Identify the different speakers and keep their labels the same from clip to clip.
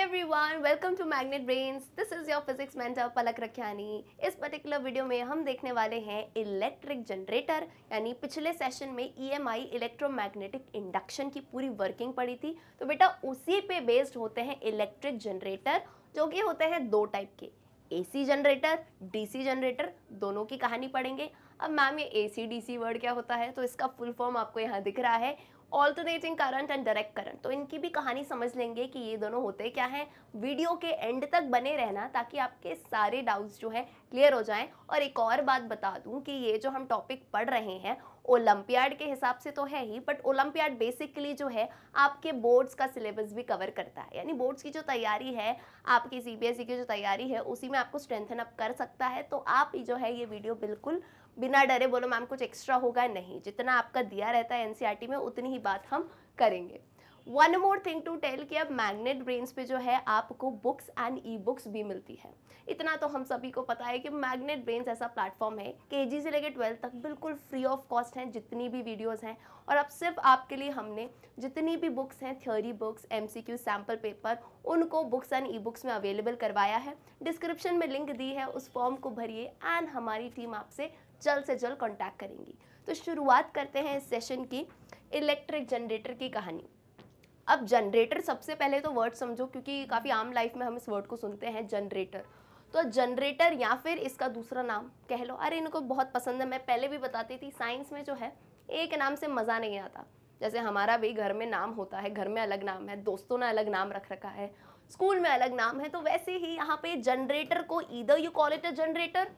Speaker 1: High everyone welcome to magnet Brains. This is your physics mentor Palak Rakhyani. इस particular video में हम देखने वाले हैं इलेक्ट्रिक जनरेटर यानी पिछले सेशन में E M I electromagnetic induction की पूरी वर्किंग पड़ी थी तो बेटा उसी पे बेस्ड होते हैं इलेक्ट्रिक जनरेटर जो कि होते हैं दो टाइप के A C generator D C generator दोनों की कहानी पढ़ेंगे अब मैम ये ए सी डी सी वर्ड क्या होता है तो इसका फुल फॉर्म आपको यहाँ दिख रहा है alternating current and direct current तो इनकी भी कहानी समझ लेंगे कि ये दोनों होते क्या हैं वीडियो के एंड तक बने रहना ताकि आपके सारे डाउट्स जो हैं क्लियर हो जाएं और एक और बात बता दूं कि ये जो हम टॉपिक पढ़ रहे हैं ओलंपियाड के हिसाब से तो है ही बट ओलंपियाड बेसिकली जो है आपके बोर्ड्स का सिलेबस भी कवर करता है यानी बोर्ड्स की जो तैयारी है आपकी सी e की जो तैयारी है उसी में आपको स्ट्रेंथन अप कर सकता है तो आप जो है ये वीडियो बिल्कुल बिना डरे बोलो मैम कुछ एक्स्ट्रा होगा नहीं जितना आपका दिया रहता है एनसीईआरटी e में उतनी ही बात हम करेंगे one more thing to tell कि अब मैग्नेट ब्रेन्स पे जो है आपको बुक्स एंड ई बुक्स भी मिलती है इतना तो हम सभी को पता है कि मैग्नेट ब्रेन्स ऐसा प्लेटफॉर्म है के जी से लेकर ट्वेल्थ तक बिल्कुल फ्री ऑफ कॉस्ट हैं जितनी भी वीडियोस हैं और अब सिर्फ आपके लिए हमने जितनी भी बुक्स हैं theory books M sample paper उनको बुक्स एंड ई बुक्स में अवेलेबल करवाया है डिस्क्रिप्शन में लिंक दी है उस फॉर्म को भरिए एंड हमारी टीम आपसे जल्द से जल्द कॉन्टैक्ट करेंगी तो शुरुआत करते हैं इस सेशन की इलेक्ट्रिक जनरेटर की कहानी अब जनरेटर सबसे पहले तो वर्ड समझो क्योंकि काफ़ी आम लाइफ में हम इस वर्ड को सुनते हैं जनरेटर तो जनरेटर या फिर इसका दूसरा नाम कह लो अरे इनको बहुत पसंद है मैं पहले भी बताती थी साइंस में जो है एक नाम से मज़ा नहीं आता जैसे हमारा भी घर में नाम होता है घर में अलग नाम है दोस्तों ने अलग नाम रख रखा है स्कूल में अलग नाम है तो वैसे ही यहाँ पे जनरेटर को either you call it a generator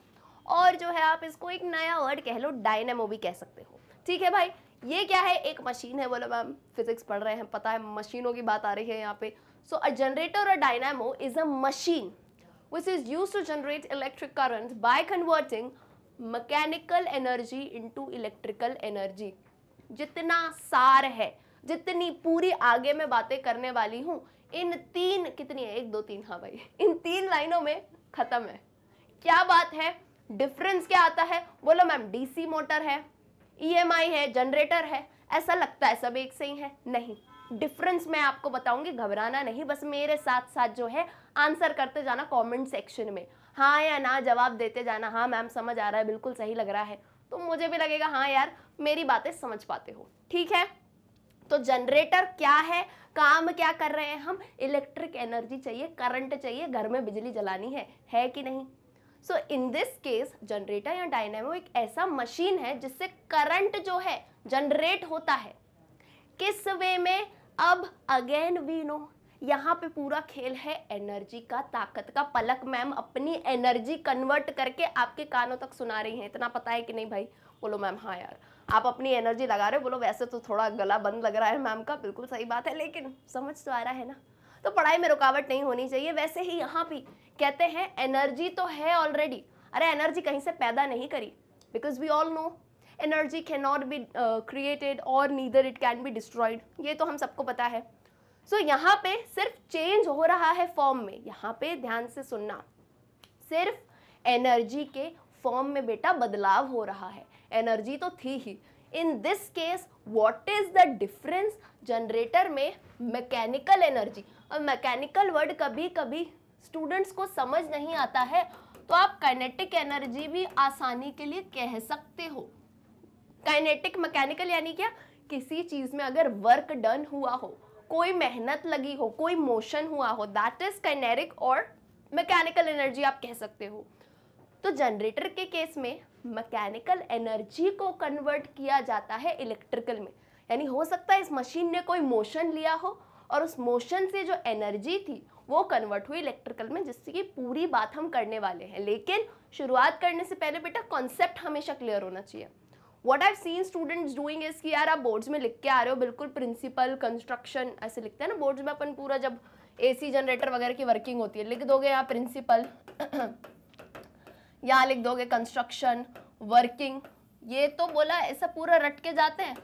Speaker 1: और जो है आप इसको एक नया वर्ड कह लो डायनेमो भी कह सकते हो ठीक है भाई ये क्या है एक मशीन है बोलो मैम फिजिक्स पढ़ रहे हैं पता है मशीनों की बात आ रही है यहाँ पे सो अ जनरेटर और dynamo is a machine which is used to generate electric current by converting mechanical energy into electrical energy जितना सार है जितनी पूरी आगे मैं बातें करने वाली हूँ इन तीन कितनी है एक दो तीन हाँ भाई इन तीन लाइनों में ख़त्म है क्या बात है डिफरेंस क्या आता है बोलो मैम डीसी मोटर है ई है जनरेटर है ऐसा लगता है सब एक से ही है नहीं डिफरेंस मैं आपको बताऊंगी घबराना नहीं बस मेरे साथ साथ जो है आंसर करते जाना कमेंट सेक्शन में हाँ या ना जवाब देते जाना हाँ मैम समझ आ रहा है बिल्कुल सही लग रहा है तो मुझे भी लगेगा हाँ यार मेरी बातें समझ पाते हो ठीक है तो जनरेटर क्या है काम क्या कर रहे हैं हम इलेक्ट्रिक एनर्जी चाहिए करंट चाहिए घर में बिजली जलानी है है कि नहीं so in this case generator या डायनेमो एक ऐसा मशीन है जिससे करंट जो है जनरेट होता है किस वे में अब अगेन वी नो यहाँ पे पूरा खेल है एनर्जी का ताकत का पलक मैम अपनी एनर्जी कन्वर्ट करके आपके कानों तक सुना रही हैं इतना पता है कि नहीं भाई बोलो मैम हाँ यार आप अपनी एनर्जी लगा रहे हो बोलो वैसे तो थोड़ा गला बंद लग रहा है मैम का बिल्कुल सही बात है लेकिन समझ तो आ रहा है ना तो पढ़ाई में रुकावट नहीं होनी चाहिए वैसे ही यहाँ भी कहते हैं एनर्जी तो है ऑलरेडी अरे एनर्जी कहीं से पैदा नहीं करी because we all know energy can not be created और neither it can be destroyed ये तो हम सबको पता है सो so, यहाँ पे सिर्फ चेंज हो रहा है फॉर्म में यहाँ पे ध्यान से सुनना सिर्फ एनर्जी के फॉर्म में बेटा बदलाव हो रहा है एनर्जी तो थी ही in this case what is the difference generator में मैकेनिकल एनर्जी और मैकेनिकल वर्ड कभी कभी स्टूडेंट्स को समझ नहीं आता है तो आप काइनेटिक एनर्जी भी आसानी के लिए कह सकते हो काइनेटिक मैकेनिकल यानी क्या किसी चीज़ में अगर वर्क डन हुआ हो कोई मेहनत लगी हो कोई मोशन हुआ हो दैट इज काइनेटिक और मैकेनिकल एनर्जी आप कह सकते हो तो जनरेटर के केस में मैकेनिकल एनर्जी को कन्वर्ट किया जाता है इलेक्ट्रिकल में यानी हो सकता है इस मशीन ने कोई मोशन लिया हो और उस मोशन से जो एनर्जी थी वो कन्वर्ट हुई इलेक्ट्रिकल में जिससे कि पूरी बात हम करने वाले हैं लेकिन शुरुआत करने से पहले बेटा कॉन्सेप्ट हमेशा क्लियर होना चाहिए what I've seen students doing is कि यार आप बोर्ड्स में लिख के आ रहे हो बिल्कुल प्रिंसिपल कंस्ट्रक्शन ऐसे लिखते हैं ना बोर्ड्स में अपन पूरा जब ए सी जनरेटर वगैरह की वर्किंग होती है लिख दोगे यहाँ प्रिंसिपल यहाँ लिख दोगे कंस्ट्रक्शन वर्किंग ये तो बोला ऐसा पूरा रट के जाते हैं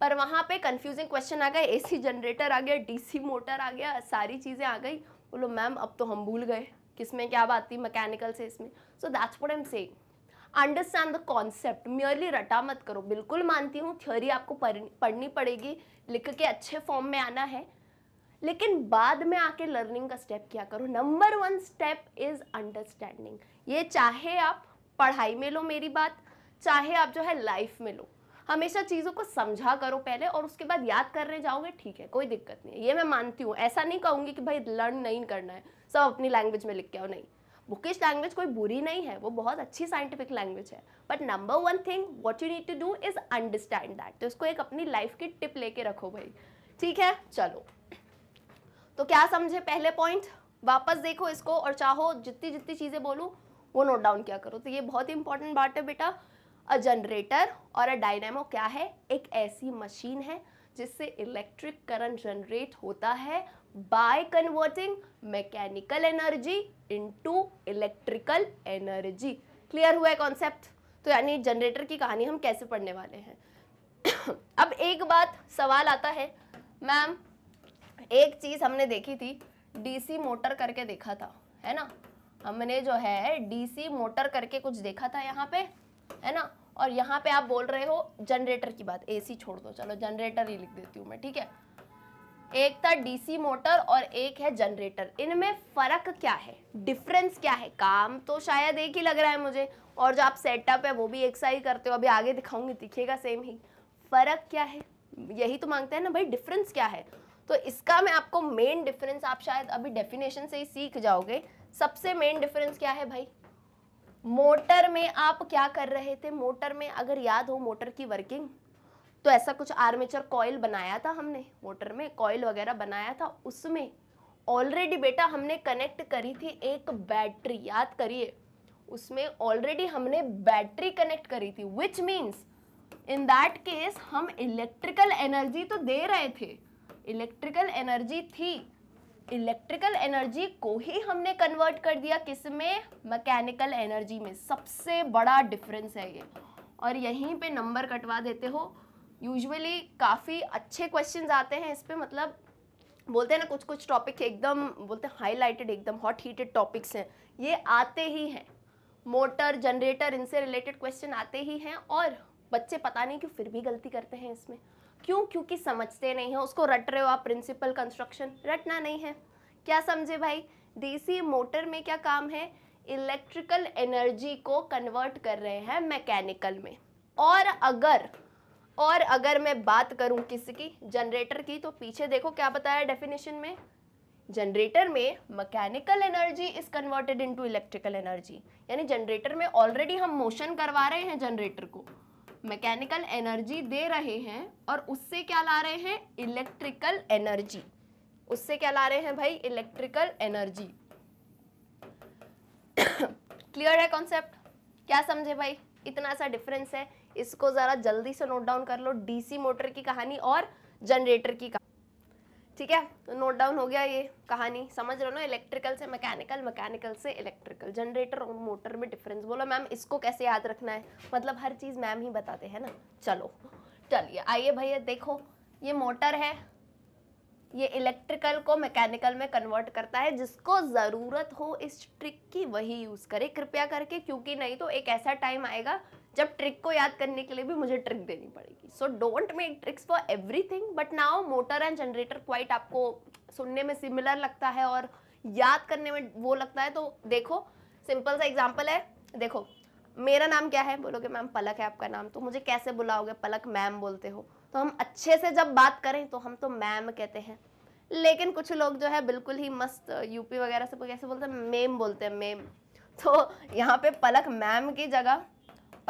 Speaker 1: पर वहाँ पे कंफ्यूजिंग क्वेश्चन आ गए एसी जनरेटर आ गया डीसी मोटर आ गया सारी चीज़ें आ गई बोलो मैम अब तो हम भूल गए किस में क्या बात थी मैकेनिकल से इसमें सो दैट्स व्हाट एम से अंडरस्टैंड द कॉन्सेप्ट मियरली रटा मत करो बिल्कुल मानती हूँ थ्योरी आपको पढ़नी पड़ेगी लिख के अच्छे फॉर्म में आना है लेकिन बाद में आके लर्निंग का स्टेप क्या करो number one step is understanding ये चाहे आप पढ़ाई में लो मेरी बात चाहे आप जो है लाइफ में लो हमेशा चीज़ों को समझा करो पहले और उसके बाद याद करने जाओगे ठीक है कोई दिक्कत नहीं है ये मैं मानती हूँ ऐसा नहीं कहूँगी कि भाई लर्न नहीं करना है सब अपनी लैंग्वेज में लिख के आओ नहीं बुकिश लैंग्वेज कोई बुरी नहीं है वो बहुत अच्छी साइंटिफिक लैंग्वेज है but number one thing what you need to do is understand that तो इसको एक अपनी लाइफ की टिप लेके रखो भाई ठीक है चलो तो क्या समझे पहले पॉइंट वापस देखो इसको और चाहो जितनी जितनी चीज़ें बोलूँ वो नोट डाउन क्या करो तो ये बहुत ही इंपॉर्टेंट बात है बेटा अ जनरेटर और अ डायनेमो क्या है एक ऐसी मशीन है जिससे इलेक्ट्रिक करंट जनरेट होता है by converting mechanical energy into electrical energy clear हुआ है कॉन्सेप्ट तो यानी जनरेटर की कहानी हम कैसे पढ़ने वाले हैं अब एक बात सवाल आता है मैम एक चीज़ हमने देखी थी डीसी मोटर करके देखा था है ना हमने जो है डीसी मोटर करके कुछ देखा था यहाँ पे है ना और यहाँ पे आप बोल रहे हो जनरेटर की बात एसी छोड़ दो चलो जनरेटर ही लिख देती हूँ मैं ठीक है एक था डीसी मोटर और एक है जनरेटर इनमें फ़र्क क्या है डिफरेंस क्या है काम तो शायद एक ही लग रहा है मुझे और जो आप सेटअप है वो भी एक सा ही करते हो अभी आगे दिखाऊंगी दिखेगा सेम ही फ़र्क क्या है यही तो मांगते हैं ना भाई डिफरेंस क्या है तो इसका मैं आपको मेन डिफरेंस आप शायद अभी डेफिनेशन से ही सीख जाओगे सबसे मेन डिफरेंस क्या है भाई मोटर में आप क्या कर रहे थे मोटर में अगर याद हो मोटर की वर्किंग तो ऐसा कुछ आर्मेचर कॉयल बनाया था हमने मोटर में कॉयल वगैरह बनाया था उसमें ऑलरेडी बेटा हमने कनेक्ट करी थी एक बैटरी याद करिए उसमें ऑलरेडी हमने बैटरी कनेक्ट करी थी which means in that case हम इलेक्ट्रिकल एनर्जी तो दे रहे थे इलेक्ट्रिकल एनर्जी थी इलेक्ट्रिकल एनर्जी को ही हमने कन्वर्ट कर दिया किस में मैकेनिकल एनर्जी में सबसे बड़ा डिफरेंस है ये और यहीं पे नंबर कटवा देते हो यूजुअली काफ़ी अच्छे क्वेश्चन आते हैं इस पर मतलब बोलते हैं ना कुछ कुछ टॉपिक एकदम बोलते हैं हाईलाइटेड एकदम हॉट हीटेड टॉपिक्स हैं ये आते ही हैं मोटर जनरेटर इनसे रिलेटेड क्वेश्चन आते ही हैं और बच्चे पता नहीं कि फिर भी गलती करते हैं इसमें क्यों क्योंकि समझते नहीं हो उसको रट रहे हो आप प्रिंसिपल कंस्ट्रक्शन रटना नहीं है क्या समझे भाई डीसी मोटर में क्या काम है इलेक्ट्रिकल एनर्जी को कन्वर्ट कर रहे हैं मैकेनिकल में और अगर और अगर मैं बात करूं किसी की जनरेटर की तो पीछे देखो क्या बताया डेफिनेशन में जनरेटर में mechanical energy is converted into electrical energy यानी जनरेटर में ऑलरेडी हम मोशन करवा रहे हैं जनरेटर को मैकेनिकल एनर्जी दे रहे हैं और उससे क्या ला रहे हैं इलेक्ट्रिकल एनर्जी उससे क्या ला रहे हैं भाई इलेक्ट्रिकल एनर्जी क्लियर है कॉन्सेप्ट क्या समझे भाई इतना सा डिफरेंस है इसको ज़रा जल्दी से नोट डाउन कर लो डीसी मोटर की कहानी और जनरेटर की कहानी ठीक है तो नोट डाउन हो गया ये कहानी समझ रहे हो ना इलेक्ट्रिकल से मैकेनिकल मैकेनिकल से इलेक्ट्रिकल जनरेटर और मोटर में डिफरेंस बोलो मैम इसको कैसे याद रखना है मतलब हर चीज़ मैम ही बताते हैं ना चलो चलिए आइए भैया देखो ये मोटर है ये इलेक्ट्रिकल को मैकेनिकल में कन्वर्ट करता है जिसको ज़रूरत हो इस ट्रिक की वही यूज़ करे कृपया करके क्योंकि नहीं तो एक ऐसा टाइम आएगा जब ट्रिक को याद करने के लिए भी मुझे ट्रिक देनी पड़ेगी so don't make tricks for everything but now motor and generator quite आपको सुनने में सिमिलर लगता है और याद करने में वो लगता है तो देखो सिंपल सा एग्जाम्पल है देखो मेरा नाम क्या है बोलोगे मैम पलक है आपका नाम तो मुझे कैसे बुलाओगे पलक मैम बोलते हो तो हम अच्छे से जब बात करें तो हम तो मैम कहते हैं लेकिन कुछ लोग जो है बिल्कुल ही मस्त यूपी वगैरह से कैसे बोलते हैं मेम बोलते हैं मेम तो यहाँ पे पलक मैम की जगह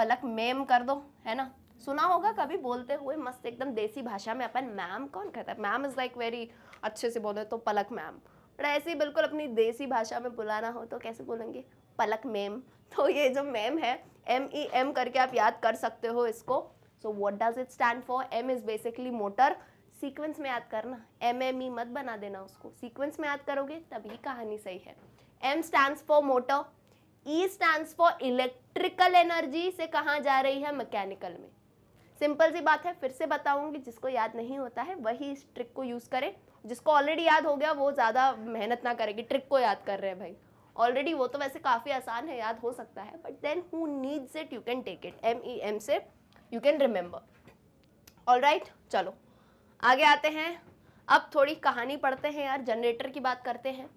Speaker 1: पलक मैम कर दो है ना सुना होगा कभी बोलते हुए मस्त एकदम देसी भाषा में अपन मैम कौन कहता है मैम इज़ लाइक वेरी अच्छे से बोले तो पलक मैम और ऐसे ही बिल्कुल अपनी देसी भाषा में बुलाना हो तो कैसे बोलेंगे पलक मैम तो ये जो मैम है एम ई एम करके आप याद कर सकते हो इसको so what does it stand for M is basically motor sequence में याद करना एम एम ई मत बना देना उसको सीक्वेंस में याद करोगे तभी कहानी सही है M stand for motor E stands for electrical energy से कहा जा रही है मैकेनिकल में सिंपल सी बात है फिर से बताऊंगी जिसको याद नहीं होता है वही इस ट्रिक को यूज़ करें जिसको ऑलरेडी याद हो गया वो ज़्यादा मेहनत ना करेगी ट्रिक को याद कर रहे हैं भाई ऑलरेडी वो तो वैसे काफ़ी आसान है याद हो सकता है but then who needs it you can take it M E M से you can remember all right चलो आगे आते हैं अब थोड़ी कहानी पढ़ते हैं यार जनरेटर की बात करते हैं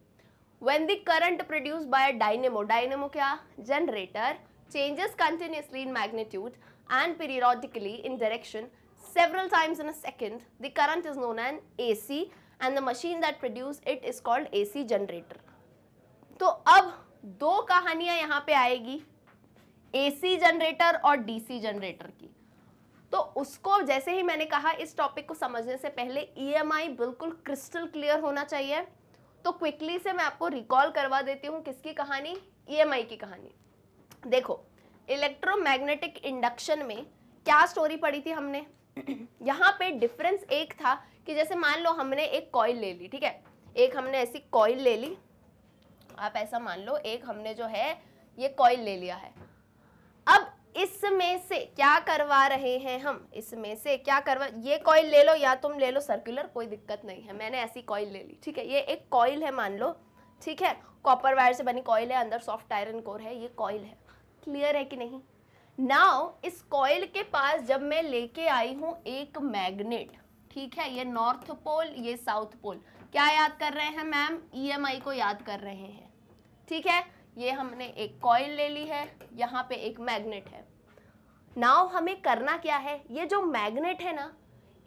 Speaker 1: when the current produced by a dynamo dynamo kya generator changes continuously in magnitude and periodically in direction several times in a second the current is known as ac and the machine that produce it is called ac generator तो अब दो कहानियां यहां पे आएगी AC generator और DC generator की तो उसको जैसे ही मैंने कहा इस टॉपिक को समझने से पहले ईएमआई बिल्कुल क्रिस्टल क्लियर होना चाहिए तो क्विकली से मैं आपको रिकॉल करवा देती हूँ किसकी कहानी ई e की कहानी देखो इलेक्ट्रोमैग्नेटिक इंडक्शन में क्या स्टोरी पढ़ी थी हमने यहाँ पे डिफरेंस एक था कि जैसे मान लो हमने एक कॉइल ले ली ठीक है एक हमने ऐसी कॉइल ले ली आप ऐसा मान लो एक हमने जो है ये कॉइल ले लिया है अब इसमें से क्या करवा रहे हैं हम इसमें से क्या करवा ये कॉइल ले लो या तुम ले लो सर्कुलर कोई दिक्कत नहीं है मैंने ऐसी कॉइल ले ली ठीक है ये एक कॉइल है मान लो ठीक है कॉपर वायर से बनी कॉइल है अंदर सॉफ्ट आयरन कोर है ये कॉइल है क्लियर है कि नहीं नाउ इस कॉइल के पास जब मैं लेके आई हूँ एक मैग्नेट ठीक है ये नॉर्थ पोल ये साउथ पोल क्या याद कर रहे हैं मैम ईएमआई e को याद कर रहे हैं ठीक है ये हमने एक कॉइल ले ली है यहाँ पे एक मैग्नेट है नाउ हमें करना क्या है ये जो मैग्नेट है ना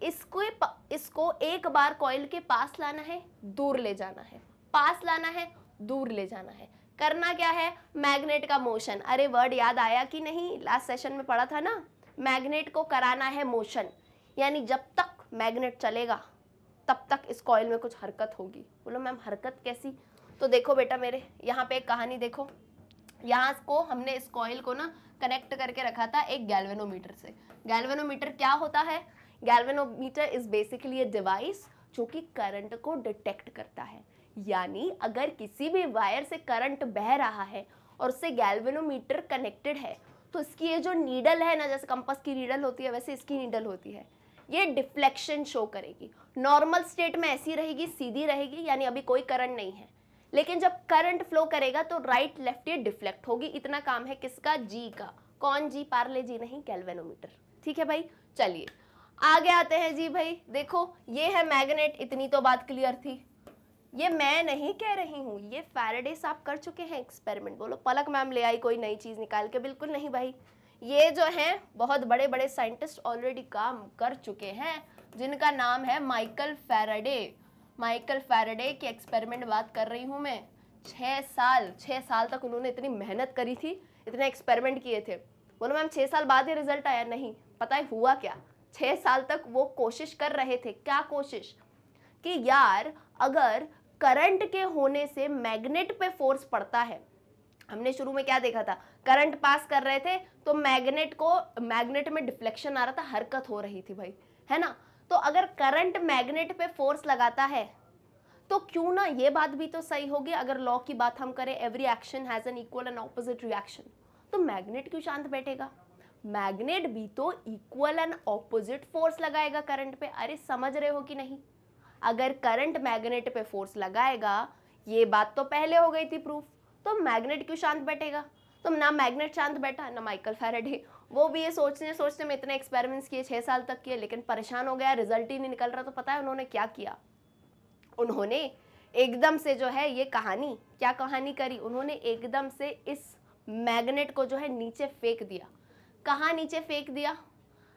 Speaker 1: इसको इसको एक बार कॉइल के पास लाना है दूर ले जाना है पास लाना है दूर ले जाना है करना क्या है मैग्नेट का मोशन अरे वर्ड याद आया कि नहीं लास्ट सेशन में पढ़ा था ना मैग्नेट को कराना है मोशन यानी जब तक मैग्नेट चलेगा तब तक इस कॉइल में कुछ हरकत होगी बोलो मैम हरकत कैसी तो देखो बेटा मेरे यहाँ पे एक कहानी देखो यहाँ को हमने इस कॉयल को ना कनेक्ट करके रखा था एक गैल्वेनोमीटर से गैल्वेनोमीटर क्या होता है galvanometer is basically a device जो कि करंट को डिटेक्ट करता है यानी अगर किसी भी वायर से करंट बह रहा है और उससे गैल्वेनोमीटर कनेक्टेड है तो इसकी ये जो नीडल है ना जैसे कंपास की नीडल होती है वैसे इसकी नीडल होती है ये डिफ्लेक्शन शो करेगी नॉर्मल स्टेट में ऐसी रहेगी सीधी रहेगी यानी अभी कोई करंट नहीं है लेकिन जब करंट फ्लो करेगा तो राइट लेफ्ट ये डिफ्लेक्ट होगी इतना काम है किसका जी का कौन जी पार्ले जी नहीं कैलवेनोमीटर ठीक है भाई चलिए आगे आते हैं जी भाई देखो ये है मैग्नेट इतनी तो बात क्लियर थी ये मैं नहीं कह रही हूँ ये फैराडे साहब कर चुके हैं एक्सपेरिमेंट बोलो पलक मैम ले आई कोई नई चीज़ निकाल के बिल्कुल नहीं भाई ये जो है बहुत बड़े बड़े साइंटिस्ट ऑलरेडी काम कर चुके हैं जिनका नाम है माइकल फेरेडे माइकल फैरडे के एक्सपेरिमेंट बात कर रही हूँ मैं छः साल छः साल तक उन्होंने इतनी मेहनत करी थी इतने एक्सपेरिमेंट किए थे बोलो मैम छः साल बाद ही रिजल्ट आया नहीं पता है हुआ क्या छः साल तक वो कोशिश कर रहे थे क्या कोशिश कि यार अगर करंट के होने से मैग्नेट पे फोर्स पड़ता है हमने शुरू में क्या देखा था करंट पास कर रहे थे तो मैग्नेट को मैग्नेट में डिफ्लेक्शन आ रहा था हरकत हो रही थी भाई है ना तो अगर करंट मैग्नेट पे फोर्स लगाता है तो क्यों ना ये बात भी तो सही होगी अगर लॉ की बात हम करें every action has an equal and opposite reaction तो मैग्नेट क्यों शांत बैठेगा मैग्नेट भी तो इक्वल एंड ऑपोजिट फोर्स लगाएगा करंट पे अरे समझ रहे हो कि नहीं अगर करंट मैग्नेट पे फोर्स लगाएगा ये बात तो पहले हो गई थी प्रूफ तो मैग्नेट क्यों शांत बैठेगा तो ना मैग्नेट शांत बैठा ना माइकल फैराडे वो भी ये सोचने सोचने में इतने एक्सपेरिमेंट्स किए छः साल तक किए लेकिन परेशान हो गया रिजल्ट ही नहीं निकल रहा तो पता है उन्होंने क्या किया उन्होंने एकदम से जो है ये कहानी क्या कहानी करी उन्होंने एकदम से इस मैग्नेट को जो है नीचे फेंक दिया कहाँ नीचे फेंक दिया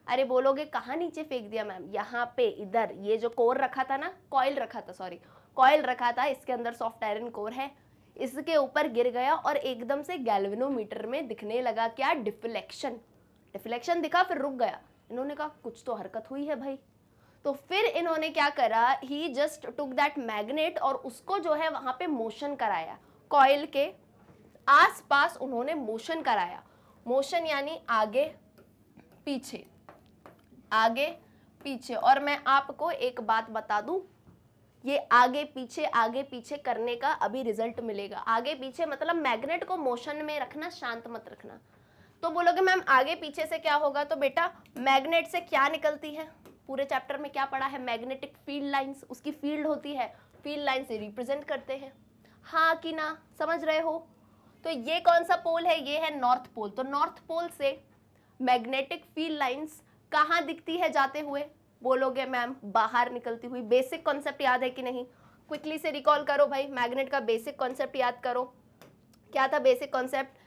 Speaker 1: अरे बोलोगे कहाँ नीचे फेंक दिया मैम यहाँ पे इधर ये जो कोर रखा था ना कॉयल रखा था सॉरी कॉयल रखा था इसके अंदर सॉफ्ट आयरन कोर है इसके ऊपर गिर गया और एकदम से गैल्वेनोमीटर में दिखने लगा क्या डिफ्लेक्शन रिफ्लेक्शन दिखा फिर रुक गया इन्होंने कहा कुछ तो हरकत हुई है भाई तो फिर इन्होंने क्या करा ही जस्ट टुक दैट मैग्नेट और उसको जो है वहां पे मोशन कराया कॉयल के आसपास उन्होंने मोशन कराया मोशन यानी आगे पीछे आगे पीछे और मैं आपको एक बात बता दूं ये आगे पीछे आगे पीछे करने का अभी रिजल्ट मिलेगा आगे पीछे मतलब मैग्नेट को मोशन में रखना शांत मत रखना तो बोलोगे मैम आगे पीछे से क्या होगा तो बेटा मैग्नेट से क्या निकलती है पूरे चैप्टर में क्या पढ़ा है मैग्नेटिक फील्ड लाइंस उसकी फील्ड होती है फील्ड लाइन से रिप्रेजेंट करते हैं हाँ कि ना समझ रहे हो तो ये कौन सा पोल है ये है नॉर्थ पोल तो नॉर्थ पोल से मैग्नेटिक फील्ड लाइन्स कहाँ दिखती है जाते हुए बोलोगे मैम बाहर निकलती हुई बेसिक कॉन्सेप्ट याद है कि नहीं क्विकली से रिकॉल करो भाई मैग्नेट का बेसिक कॉन्सेप्ट याद करो क्या था बेसिक कॉन्सेप्ट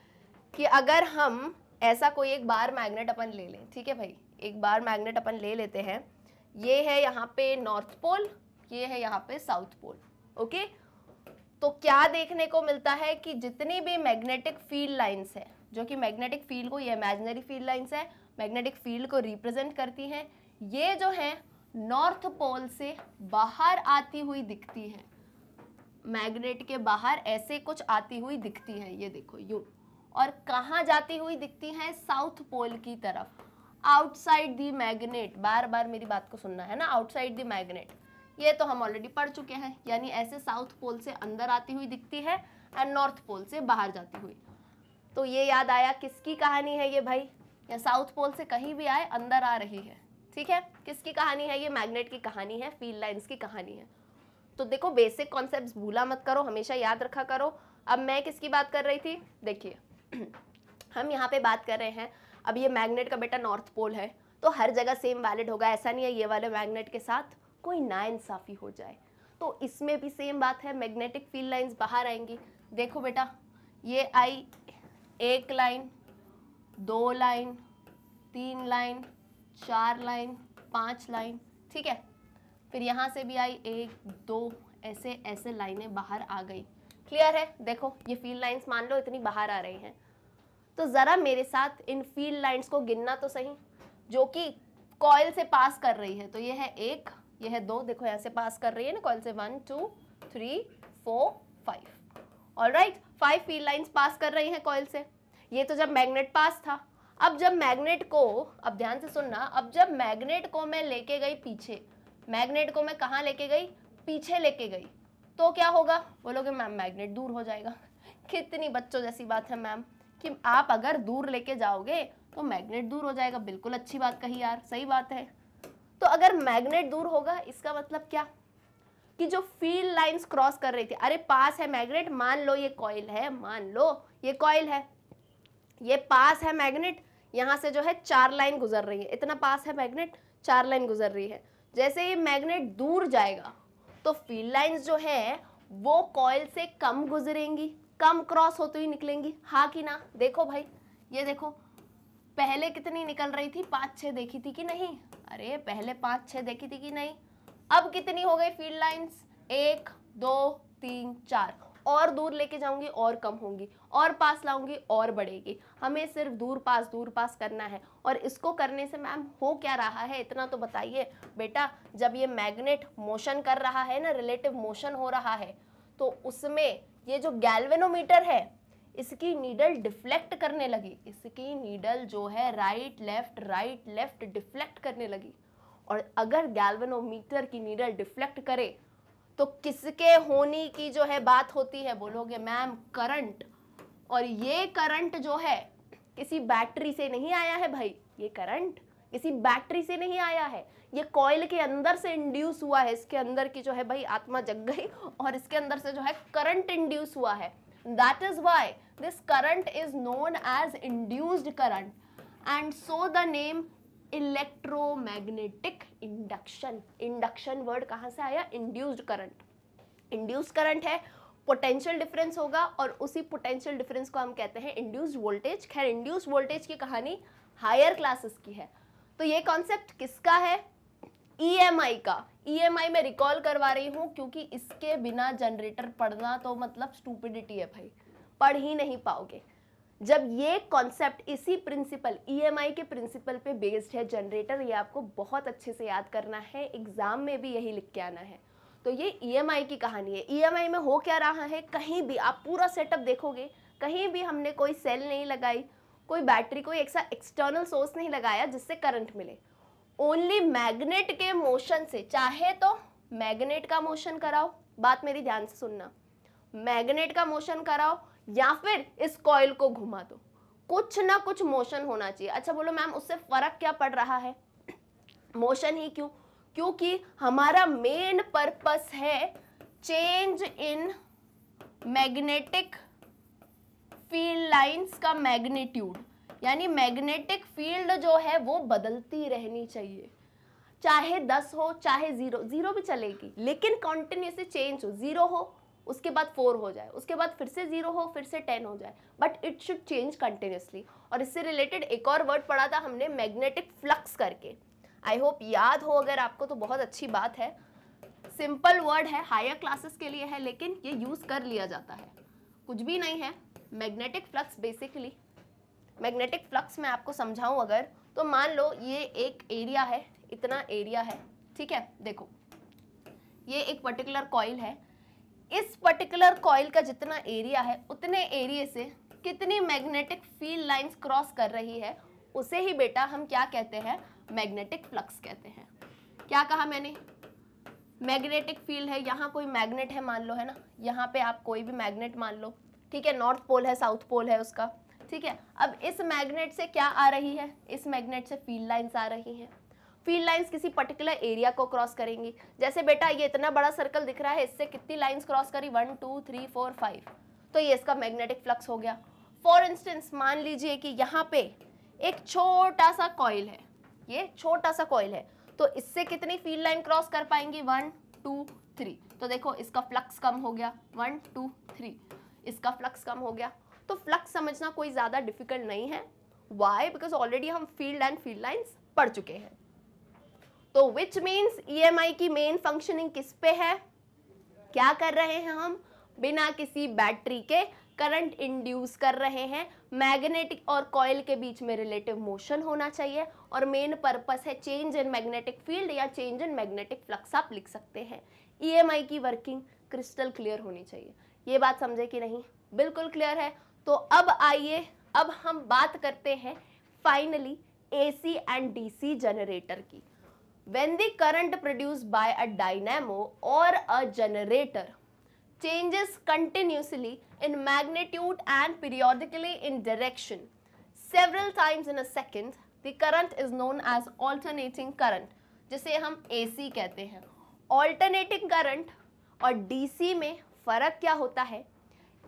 Speaker 1: कि अगर हम ऐसा कोई एक बार मैग्नेट अपन ले लें ठीक है भाई एक बार मैग्नेट अपन ले लेते हैं ये है यहाँ पे नॉर्थ पोल ये है यहाँ पे साउथ पोल ओके तो क्या देखने को मिलता है कि जितनी भी मैग्नेटिक फील्ड लाइन्स है जो कि मैग्नेटिक फील्ड को ये इमेजनरी फील्ड लाइन्स है मैग्नेटिक फील्ड को रिप्रेजेंट करती हैं ये जो है नॉर्थ पोल से बाहर आती हुई दिखती है मैग्नेट के बाहर ऐसे कुछ आती हुई दिखती है ये देखो यू और कहाँ जाती हुई दिखती हैं साउथ पोल की तरफ आउटसाइड दी मैग्नेट बार बार मेरी बात को सुनना है ना आउटसाइड दी मैग्नेट ये तो हम ऑलरेडी पढ़ चुके हैं यानी ऐसे साउथ पोल से अंदर आती हुई दिखती है एंड नॉर्थ पोल से बाहर जाती हुई तो ये याद आया किसकी कहानी है ये भाई या साउथ पोल से कहीं भी आए अंदर आ रही है ठीक है किसकी कहानी है ये मैग्नेट की कहानी है फील्ड लाइन की कहानी है तो देखो बेसिक कॉन्सेप्ट भूला मत करो हमेशा याद रखा करो अब मैं किसकी बात कर रही थी देखिए हम यहाँ पे बात कर रहे हैं अब ये मैग्नेट का बेटा नॉर्थ पोल है तो हर जगह सेम वैलिड होगा ऐसा नहीं है ये वाले मैग्नेट के साथ कोई नाइंसाफ़ी हो जाए तो इसमें भी सेम बात है मैग्नेटिक फील्ड लाइंस बाहर आएंगी देखो बेटा ये आई एक लाइन दो लाइन तीन लाइन चार लाइन पाँच लाइन ठीक है फिर यहाँ से भी आई एक दो ऐसे ऐसे लाइनें बाहर आ गई क्लियर है देखो ये फील्ड लाइन्स मान लो इतनी बाहर आ रही हैं तो ज़रा मेरे साथ इन फील्ड लाइन्स को गिनना तो सही जो कि कॉयल से पास कर रही है तो ये है एक ये है दो देखो यहाँ से पास कर रही है ना कॉयल से one two three four five all right five field lines pass कर रही हैं कॉयल से ये तो जब मैग्नेट पास था अब जब मैग्नेट को अब ध्यान से सुनना अब जब मैग्नेट को मैं लेके गई पीछे मैग्नेट को मैं कहाँ लेके गई पीछे लेके गई तो क्या होगा बोलोगे मैम मैग्नेट दूर हो जाएगा कितनी बच्चों जैसी बात है मैम कि आप अगर दूर लेके जाओगे तो मैग्नेट दूर हो जाएगा बिल्कुल अच्छी बात कही यार सही बात है तो अगर मैग्नेट दूर होगा इसका मतलब क्या कि जो फील्ड लाइंस क्रॉस कर रही थी अरे पास है मैग्नेट मान लो ये कॉइल है मान लो ये कॉइल है ये पास है मैग्नेट यहाँ से जो है चार लाइन गुजर रही है इतना पास है मैग्नेट चार लाइन गुजर रही है जैसे ये मैग्नेट दूर जाएगा तो फील्ड लाइन्स जो है वो कॉयल से कम गुजरेंगी कम क्रॉस होती हुई निकलेंगी हाँ कि ना देखो भाई ये देखो पहले कितनी निकल रही थी पाँच छः देखी थी कि नहीं अरे पहले पाँच छः देखी थी कि नहीं अब कितनी हो गई फील्ड लाइन्स एक दो तीन चार और दूर लेके जाऊंगी और कम होंगी और पास लाऊंगी और बढ़ेगी हमें सिर्फ दूर पास दूर पास करना है और इसको करने से मैम हो क्या रहा है इतना तो बताइए बेटा जब ये मैग्नेट मोशन कर रहा है ना रिलेटिव मोशन हो रहा है तो उसमें ये जो गैल्वेनोमीटर है इसकी नीडल डिफ्लेक्ट करने लगी इसकी नीडल जो है right left right left deflect करने लगी और अगर गैल्वेनोमीटर की नीडल डिफ्लेक्ट करे तो किसके होने की जो है बात होती है बोलोगे मैम करंट और ये करंट जो है किसी बैटरी से नहीं आया है भाई ये करंट किसी बैटरी से नहीं आया है ये कॉयल के अंदर से इंड्यूस हुआ है इसके अंदर की जो है भाई आत्मा जग गई और इसके अंदर से जो है करंट इंड्यूस हुआ है that is why this current is known as induced current and so the name electromagnetic induction induction word कहाँ से आया इंड्यूस्ड करंट इंड्यूस करंट है पोटेंशियल डिफरेंस होगा और उसी पोटेंशियल डिफरेंस को हम कहते हैं इंड्यूस्ड वोल्टेज खैर इंड्यूस्ड वोल्टेज की कहानी हायर क्लासेस की है तो ये कॉन्सेप्ट किसका है ई e का ई में रिकॉल करवा रही हूँ क्योंकि इसके बिना जनरेटर पढ़ना तो मतलब स्टूपिडिटी है भाई पढ़ ही नहीं पाओगे जब ये कॉन्सेप्ट इसी प्रिंसिपल ईएमआई e के प्रिंसिपल पे बेस्ड है जनरेटर ये आपको बहुत अच्छे से याद करना है एग्ज़ाम में भी यही लिख के आना है तो ये ईएमआई e की कहानी है ईएमआई e में हो क्या रहा है कहीं भी आप पूरा सेटअप देखोगे कहीं भी हमने कोई सेल नहीं लगाई कोई बैटरी कोई ऐसा एक्सटर्नल सोर्स नहीं लगाया जिससे करंट मिले ओनली मैग्नेट के मोशन से चाहे तो मैग्नेट का मोशन कराओ बात मेरी ध्यान से सुनना मैग्नेट का मोशन कराओ या फिर इस कॉयल को घुमा दो कुछ ना कुछ मोशन होना चाहिए अच्छा बोलो मैम उससे फर्क क्या पड़ रहा है मोशन ही क्यों क्योंकि हमारा मेन पर्पस है change in magnetic field lines का मैग्नीट्यूड यानी मैग्नेटिक फील्ड जो है वो बदलती रहनी चाहिए चाहे दस हो चाहे ज़ीरो ज़ीरो भी चलेगी लेकिन कॉन्टिन्यूसली चेंज हो ज़ीरो हो उसके बाद फोर हो जाए उसके बाद फिर से ज़ीरो हो फिर से टेन हो जाए but it should change continuously और इससे रिलेटेड एक और वर्ड पढ़ा था हमने मैग्नेटिक फ्लक्स करके आई होप याद हो अगर आपको तो बहुत अच्छी बात है सिंपल वर्ड है हायर क्लासेस के लिए है लेकिन ये यूज़ कर लिया जाता है कुछ भी नहीं है magnetic flux basically magnetic flux मैं आपको समझाऊं अगर तो मान लो ये एक एरिया है इतना एरिया है ठीक है देखो ये एक पर्टिकुलर कॉयल है इस पर्टिकुलर कॉयल का जितना एरिया है उतने एरिए से कितनी मैग्नेटिक फील्ड लाइंस क्रॉस कर रही है उसे ही बेटा हम क्या कहते हैं मैग्नेटिक फ्लक्स कहते हैं क्या कहा मैंने मैग्नेटिक फील्ड है यहाँ कोई मैग्नेट है मान लो है ना यहाँ पे आप कोई भी मैग्नेट मान लो ठीक है नॉर्थ पोल है साउथ पोल है उसका ठीक है अब इस मैग्नेट से क्या आ रही है इस मैग्नेट से फील्ड लाइन्स आ रही हैं फील्ड लाइंस किसी पर्टिकुलर एरिया को क्रॉस करेंगी जैसे बेटा ये इतना बड़ा सर्कल दिख रहा है इससे कितनी लाइंस क्रॉस करी one two three four five तो ये इसका मैग्नेटिक फ्लक्स हो गया फॉर इंस्टेंस मान लीजिए कि यहाँ पे एक छोटा सा कॉयल है ये छोटा सा कॉयल है तो इससे कितनी फील्ड लाइन क्रॉस कर पाएंगी वन टू थ्री तो देखो इसका फ्लक्स कम हो गया वन टू थ्री इसका फ्लक्स कम हो गया तो फ्लक्स समझना कोई ज़्यादा डिफिकल्ट नहीं है वाई बिकॉज ऑलरेडी हम फील्ड एंड फील्ड लाइन्स पढ़ चुके हैं तो विच मीन्स ई की मेन फंक्शनिंग किस पे है क्या कर रहे हैं हम बिना किसी बैटरी के करंट इंड्यूस कर रहे हैं मैग्नेटिक और कॉयल के बीच में रिलेटिव मोशन होना चाहिए और मेन पर्पस है चेंज इन मैग्नेटिक फील्ड या चेंज इन मैग्नेटिक फ्लक्स आप लिख सकते हैं ईएमआई e की वर्किंग क्रिस्टल क्लियर होनी चाहिए ये बात समझे कि नहीं बिल्कुल क्लियर है तो अब आइए अब हम बात करते हैं finally AC and DC generator की when the current produced by a dynamo or a generator changes continuously in magnitude and periodically in direction several times in a second, the current is known as alternating current, जिसे हम AC कहते हैं alternating current और DC में फ़र्क क्या होता है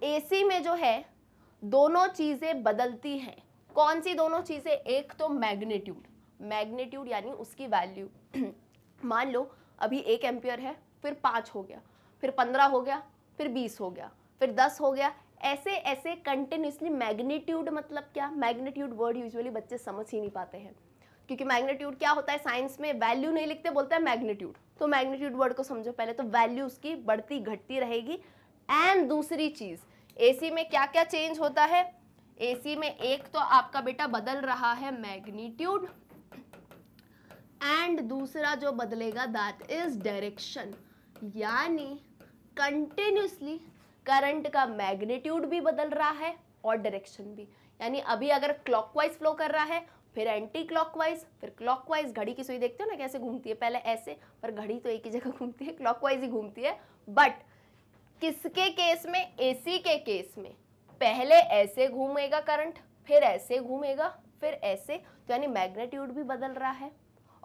Speaker 1: AC में जो है दोनों चीज़ें बदलती हैं कौन सी दोनों चीज़ें एक तो मैग्नीट्यूड मैग्नीट्यूड यानी उसकी वैल्यू मान लो अभी एक एम्पियर है फिर पाँच हो गया फिर पंद्रह हो गया फिर बीस हो गया फिर दस हो गया ऐसे ऐसे कंटिन्यूसली मैग्नीट्यूड मतलब क्या मैग्नीट्यूड वर्ड यूजुअली बच्चे समझ ही नहीं पाते हैं क्योंकि मैग्नीट्यूड क्या होता है साइंस में वैल्यू नहीं लिखते बोलते हैं मैग्नीट्यूड तो मैग्नीट्यूड वर्ड को समझो पहले तो वैल्यू उसकी बढ़ती घटती रहेगी एंड दूसरी चीज़ एसी में क्या क्या चेंज होता है एसी में एक तो आपका बेटा बदल रहा है मैग्नीट्यूड एंड दूसरा जो बदलेगा दैट इज डायरेक्शन यानी कंटिन्यूसली करंट का मैग्नीट्यूड भी बदल रहा है और डायरेक्शन भी यानी अभी अगर क्लॉकवाइज फ्लो कर रहा है फिर एंटी क्लॉकवाइज फिर क्लॉकवाइज घड़ी की सुई देखते हो ना कैसे घूमती है पहले ऐसे पर घड़ी तो एक ही जगह घूमती है क्लॉकवाइज ही घूमती है बट किसके केस में एसी के केस में पहले ऐसे घूमेगा करंट फिर ऐसे घूमेगा फिर ऐसे तो यानी मैग्नेट्यूड भी बदल रहा है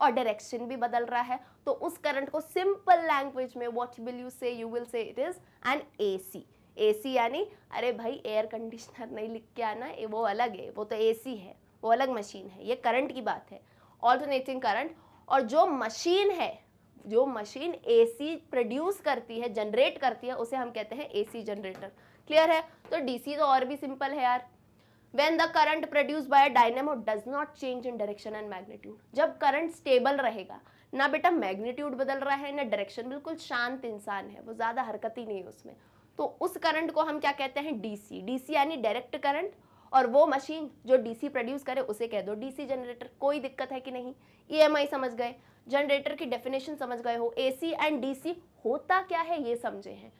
Speaker 1: और डायरेक्शन भी बदल रहा है तो उस करंट को सिंपल लैंग्वेज में what will you say you will say it is an a AC यानी अरे भाई एयर कंडीशनर नहीं लिख के आना ये वो अलग है वो तो सी है वो अलग मशीन है ये करंट की बात है ऑल्टरनेटिंग करंट और जो मशीन है जो मशीन सी प्रोड्यूस करती है जनरेट करती है उसे हम कहते हैं सी जनरेटर क्लियर है तो डीसी तो और भी सिंपल है यार when the current produced by a dynamo does not change in direction and magnitude जब current stable रहेगा ना बेटा magnitude बदल रहा है ना direction बिल्कुल शांत इंसान है वो ज़्यादा हरकत ही नहीं है उसमें तो उस करंट को हम क्या कहते हैं डी सी यानी डायरेक्ट करंट और वो मशीन जो डीसी प्रोड्यूस करे उसे कह दो डीसी जनरेटर कोई दिक्कत है कि नहीं ईएमआई e समझ गए जनरेटर की डेफिनेशन समझ गए हो एसी एंड डीसी होता क्या है ये समझे हैं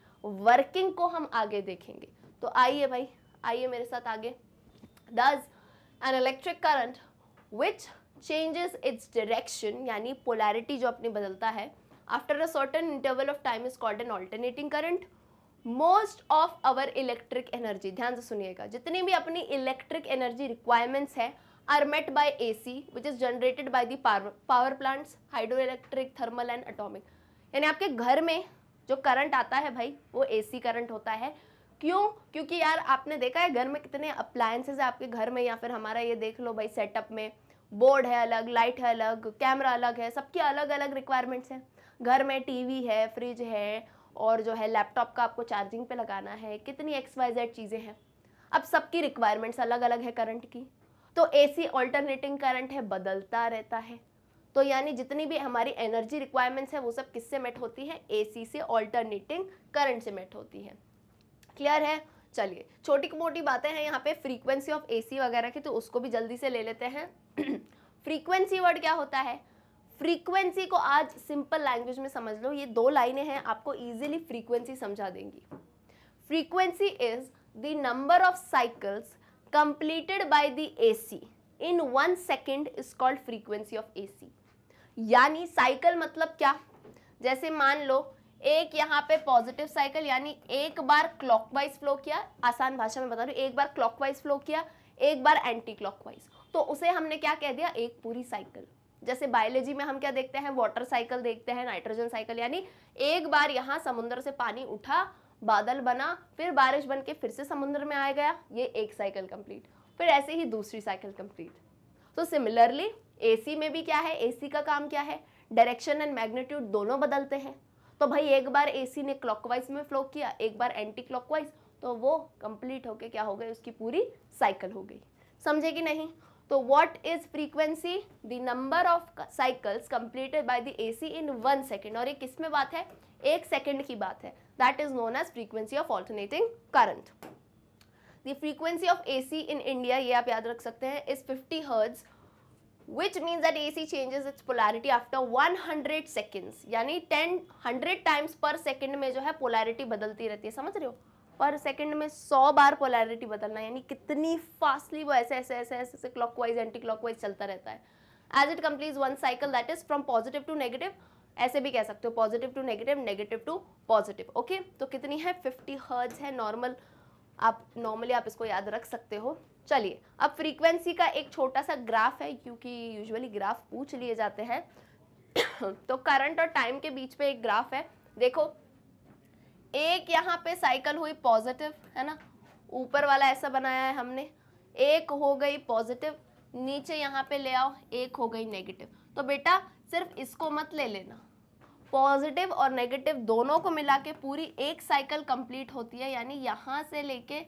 Speaker 1: वर्किंग को हम आगे देखेंगे तो आइए भाई आइए मेरे साथ आगे does an electric current which changes its direction यानी polarity जो अपनी बदलता है after a certain interval of time is called an alternating current most of our electric energy ध्यान से सुनिएगा जितनी भी अपनी इलेक्ट्रिक एनर्जी रिक्वायरमेंट्स है are met by A C which is generated by the power plants hydro electric thermal and atomic यानी आपके घर में जो करंट आता है भाई वो ए सी करंट होता है क्यों क्योंकि यार आपने देखा है घर में कितने अप्लायंसेज है आपके घर में या फिर हमारा ये देख लो भाई सेटअप में बोर्ड है अलग लाइट है अलग कैमरा अलग है सबकी अलग अलग रिक्वायरमेंट्स हैं घर में टीवी है फ्रिज है और जो है लैपटॉप का आपको चार्जिंग पे लगाना है कितनी एक्स वाई जेड चीज़ें हैं अब सबकी रिक्वायरमेंट्स अलग अलग है करंट की तो एसी ऑल्टरनेटिंग करंट है बदलता रहता है तो यानी जितनी भी हमारी एनर्जी रिक्वायरमेंट्स है वो सब किससे मेट होती है एसी से ऑल्टरनेटिंग करंट से मेट होती है क्लियर है चलिए छोटी मोटी बातें हैं यहाँ पे फ्रीक्वेंसी ऑफ एसी वगैरह की तो उसको भी जल्दी से ले लेते हैं फ्रीक्वेंसी वर्ड क्या होता है फ्रीक्वेंसी को आज सिंपल लैंग्वेज में समझ लो ये दो लाइनें हैं आपको इजीली फ्रीक्वेंसी समझा देंगी frequency is the number of cycles completed by the AC in one second is called frequency of AC यानी साइकिल मतलब क्या जैसे मान लो एक यहाँ पे पॉजिटिव साइकिल यानी एक बार क्लॉकवाइज फ्लो किया आसान भाषा में बता रही एक बार क्लॉकवाइज फ्लो किया एक बार एंटी क्लॉकवाइज तो उसे हमने क्या कह दिया एक पूरी साइकिल जैसे बायोलॉजी में हम क्या देखते हैं वाटर साइकिल देखते हैं नाइट्रोजन साइकिल यानी एक बार यहाँ समुद्र से पानी उठा बादल बना फिर बारिश बन के फिर से समुद्र में आया गया ये एक साइकिल कंप्लीट फिर ऐसे ही दूसरी साइकिल कंप्लीट तो सिमिलरली एसी में भी क्या है एसी का काम क्या है डायरेक्शन एंड मैग्नीट्यूड दोनों बदलते हैं तो भाई एक बार एसी ने क्लॉकवाइज में फ्लो किया एक बार एंटी क्लॉकवाइज तो वो कंप्लीट होके क्या हो गई उसकी पूरी साइकिल हो गई समझे कि नहीं तो what is frequency the number of cycles completed by the AC in one second और ये किस में बात है एक सेकंड की बात है that is known as frequency of alternating current the frequency of AC in India ये आप याद रख सकते हैं is 50 hertz which which means that AC changes its polarity after 100 seconds यानी 10 100 टाइम्स पर सेकेंड में जो है पोलैरिटी बदलती रहती है समझ रहे हो पर सेकेंड में 100 बार पोलैरिटी बदलना यानी कितनी फास्टली वो ऐसे ऐसे ऐसे ऐसे clockwise anticlockwise चलता रहता है as it complete one cycle that is from positive to negative ऐसे भी कह सकते हो positive to negative negative to positive okay तो कितनी है 50 हर्ज है नॉर्मल आप नॉर्मली आप इसको याद रख सकते हो चलिए अब फ्रीक्वेंसी का एक छोटा सा ग्राफ है क्योंकि यूजुअली ग्राफ पूछ लिए जाते हैं तो करंट और टाइम के बीच में एक ग्राफ है देखो एक यहाँ पे साइकिल हुई पॉजिटिव है ना ऊपर वाला ऐसा बनाया है हमने एक हो गई पॉजिटिव नीचे यहाँ पे ले आओ एक हो गई नेगेटिव तो बेटा सिर्फ इसको मत ले लेना पॉजिटिव और नेगेटिव दोनों को मिला के पूरी एक साइकिल कंप्लीट होती है यानी यहाँ से लेके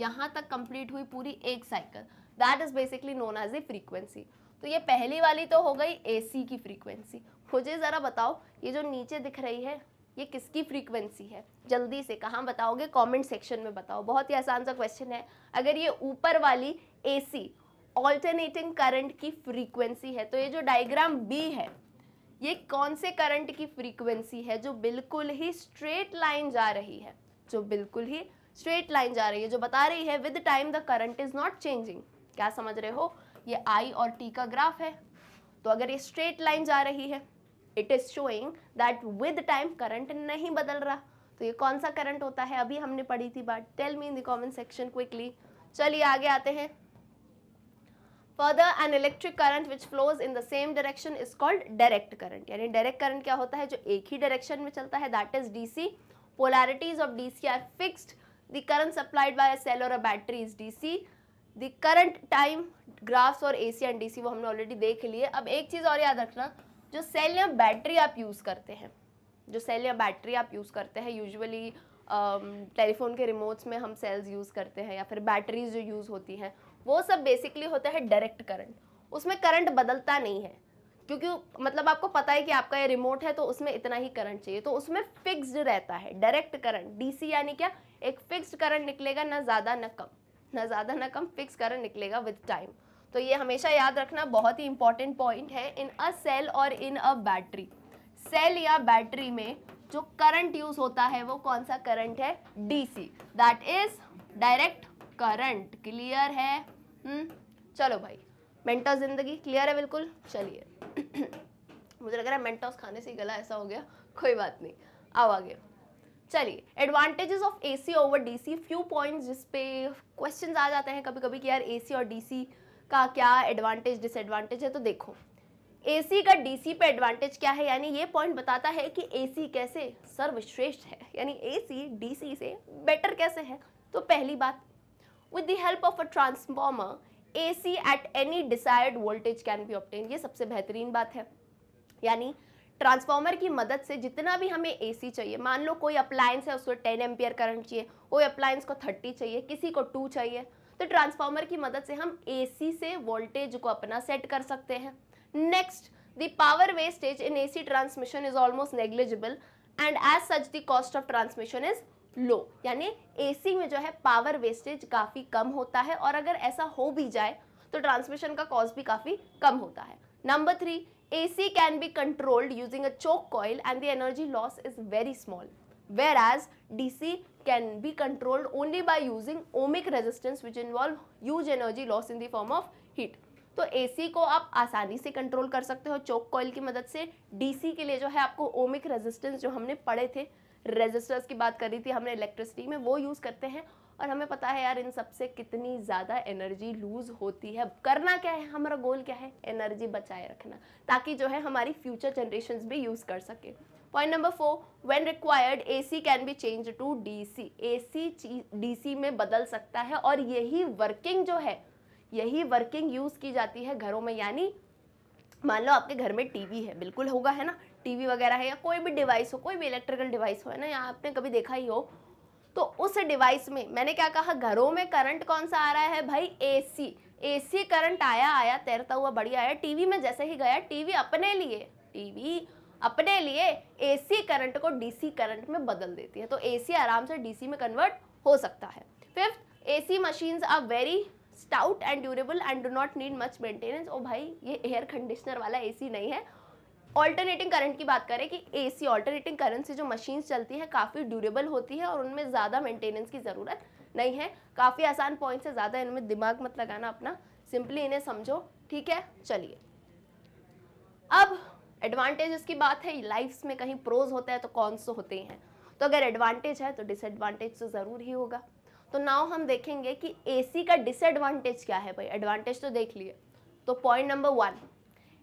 Speaker 1: यहाँ तक कंप्लीट हुई पूरी एक cycle that is basically known as a frequency तो ये पहली वाली तो हो गई एसी की फ्रीक्वेंसी मुझे ज़रा बताओ ये जो नीचे दिख रही है ये किसकी फ्रीक्वेंसी है जल्दी से कहाँ बताओगे कमेंट सेक्शन में बताओ बहुत ही आसान सा क्वेश्चन है अगर ये ऊपर वाली एसी ऑल्टरनेटिंग करंट की फ्रीक्वेंसी है तो ये जो डायग्राम बी है ये कौन से करंट की फ्रीक्वेंसी है जो बिल्कुल ही स्ट्रेट लाइन जा रही है जो बिल्कुल ही स्ट्रेट लाइन जा रही है जो बता रही है with time the current is not changing क्या समझ रहे हो ये आई और टी का ग्राफ है तो अगर ये स्ट्रेट लाइन जा रही है it is showing that with time current नहीं बदल रहा तो ये कौन सा करंट होता है अभी हमने पढ़ी थी बात tell me in the comment section quickly चलिए आगे आते हैं further an electric current which flows in the same direction is called direct current यानी डायरेक्ट करंट क्या होता है जो एक ही डायरेक्शन में चलता है that is DC polarities of DC are fixed the current supplied by a cell or a battery is dc the current time graphs for ac and dc वो हमने already देख लिए अब एक चीज़ और याद रखना जो सेल या बैटरी आप यूज़ करते हैं जो सेल या बैटरी आप यूज़ करते हैं यूजली टेलीफोन um, के रिमोट्स में हम सेल्स यूज़ करते हैं या फिर बैटरीज जो यूज़ होती हैं वो सब बेसिकली होता है डायरेक्ट करंट उसमें करंट बदलता नहीं है क्योंकि मतलब आपको पता है कि आपका ये रिमोट है तो उसमें इतना ही करंट चाहिए तो उसमें फिक्स्ड रहता है डायरेक्ट करंट डीसी यानी क्या एक फिक्स्ड करंट निकलेगा ना ज़्यादा ना कम ना ज़्यादा ना कम फिक्स करंट निकलेगा विद टाइम तो ये हमेशा याद रखना बहुत ही इंपॉर्टेंट पॉइंट है इन अ सेल और इन अ बैटरी सेल या बैटरी में जो करंट यूज होता है वो कौन सा करंट है DC that is direct current clear है हुँ? हम्म, चलो भाई मेंटोस जिंदगी क्लियर है बिल्कुल चलिए मुझे लग रहा है मेंटोस खाने से गला ऐसा हो गया कोई बात नहीं आओ आगे चलिए advantages of AC over DC few points जिस पे क्वेश्चन आ जाते हैं कभी कभी कि यार एसी और डीसी का क्या एडवांटेज डिसएडवांटेज है तो देखो एसी का डीसी पे एडवांटेज क्या है यानी ये पॉइंट बताता है कि एसी कैसे सर्वश्रेष्ठ है यानी एसी डीसी से बेटर कैसे है तो पहली बात with the help of a transformer AC at any desired voltage can be obtained ये सबसे बेहतरीन बात है यानी ट्रांसफार्मर की मदद से जितना भी हमें एसी चाहिए मान लो कोई अप्लायंस है उसको टेन एम्पियर करंट चाहिए कोई अप्लायंस को थर्टी चाहिए किसी को टू चाहिए तो ट्रांसफार्मर की मदद से हम एसी से वोल्टेज को अपना सेट कर सकते हैं next the power wastage in a transmission is almost negligible and as such the cost of transmission is low यानी एसी में जो है पावर वेस्टेज काफ़ी कम होता है और अगर ऐसा हो भी जाए तो ट्रांसमिशन का कॉस्ट भी काफ़ी कम होता है number three AC can be controlled using a choke coil and the energy loss is very small. Whereas DC can be controlled only by using ohmic resistance which involve huge energy loss in the form of heat. तो AC को आप आसानी से control कर सकते हो चोक coil की मदद से DC के लिए जो है आपको ओमिक रेजिस्टेंस जो हमने पढ़े थे रेजिस्टर्स की बात करी थी हमने इलेक्ट्रिसिटी में वो यूज़ करते हैं और हमें पता है यार इन सब से कितनी ज़्यादा एनर्जी लूज़ होती है करना क्या है हमारा गोल क्या है एनर्जी बचाए रखना ताकि जो है हमारी फ्यूचर जनरेशन भी यूज़ कर सके point number four when required AC can be change to DC AC DC में बदल सकता है और यही वर्किंग जो है यही वर्किंग यूज़ की जाती है घरों में यानी मान लो आपके घर में टीवी है बिल्कुल होगा है ना टीवी वगैरह है या कोई भी डिवाइस हो कोई भी इलेक्ट्रिकल डिवाइस हो है ना या आपने कभी देखा ही हो तो उस डिवाइस में मैंने क्या कहा घरों में करंट कौन सा आ रहा है भाई एसी एसी करंट आया आया तैरता हुआ बढ़िया आया टीवी में जैसे ही गया टीवी अपने लिए टीवी अपने लिए एसी करंट को डीसी करंट में बदल देती है तो एसी आराम से डीसी में कन्वर्ट हो सकता है fifth AC machines are very stout and durable and do not need much maintenance ओ भाई ये एयर कंडीशनर वाला एसी नहीं है ऑल्टरनेटिंग करंट की बात करें कि एसी ऑल्टरनेटिंग करंट से जो मशीन चलती है काफ़ी ड्यूरेबल होती है और उनमें ज़्यादा मेंटेनेंस की ज़रूरत नहीं है काफ़ी आसान पॉइंट से ज़्यादा इनमें दिमाग मत लगाना अपना सिंपली इन्हें समझो ठीक है चलिए अब एडवांटेजेस की बात है लाइफ में कहीं प्रोज होता है तो कौन से होते हैं तो, तो, तो अगर एडवांटेज है तो डिसएडवांटेज तो ज़रूर ही होगा तो नाव हम देखेंगे कि एसी का डिसएडवांटेज क्या है भाई एडवांटेज तो देख लिए तो point number one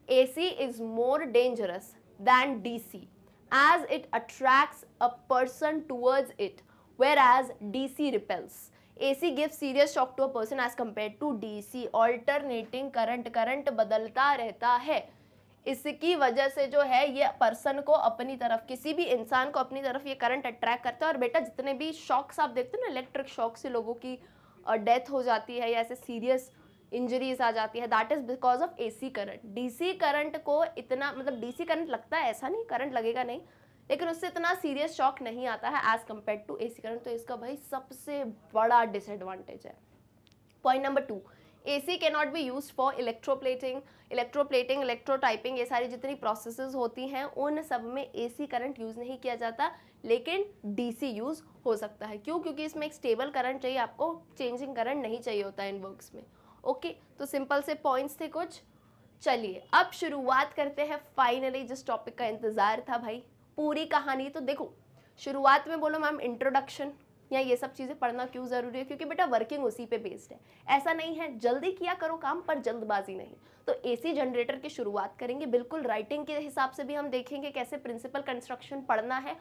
Speaker 1: AC is more dangerous than DC as it attracts a person towards it whereas DC repels. AC gives serious shock to a person as compared to DC. Alternating current, current बदलता रहता है इसकी वजह से जो है ये person को अपनी तरफ किसी भी इंसान को अपनी तरफ ये करंट अट्रैक्ट करता है और बेटा जितने भी शॉक्स आप देखते हो ना इलेक्ट्रिक शॉक से लोगों की डेथ हो जाती है या ऐसे सीरियस इंजरीज आ जाती है that is because of AC current DC current को इतना मतलब डीसी करंट लगता है ऐसा नहीं करंट लगेगा नहीं लेकिन उससे इतना सीरियस शॉक नहीं आता है as compare to C current तो इसका भाई सबसे बड़ा डिसएडवांटेज है point number two A C के not be use for electroplating electroplating electrotyping ये सारी जितनी प्रोसेस होती हैं उन सब में ए सी करंट यूज़ नहीं किया जाता लेकिन डी सी यूज़ हो सकता है क्यों क्योंकि इसमें एक स्टेबल करंट चाहिए आपको चेंजिंग करंट नहीं चाहिए होता है इन वर्क्स में ओके तो सिंपल से पॉइंट्स थे कुछ चलिए अब शुरुआत करते हैं फाइनली जिस टॉपिक का इंतज़ार था भाई पूरी कहानी तो देखो शुरुआत में बोलो मैम इंट्रोडक्शन या ये सब चीज़ें पढ़ना क्यों ज़रूरी है क्योंकि बेटा वर्किंग उसी पे बेस्ड है ऐसा नहीं है जल्दी किया करो काम पर जल्दबाजी नहीं तो एसी जनरेटर की शुरुआत करेंगे बिल्कुल राइटिंग के हिसाब से भी हम देखेंगे कैसे प्रिंसिपल कंस्ट्रक्शन पढ़ना है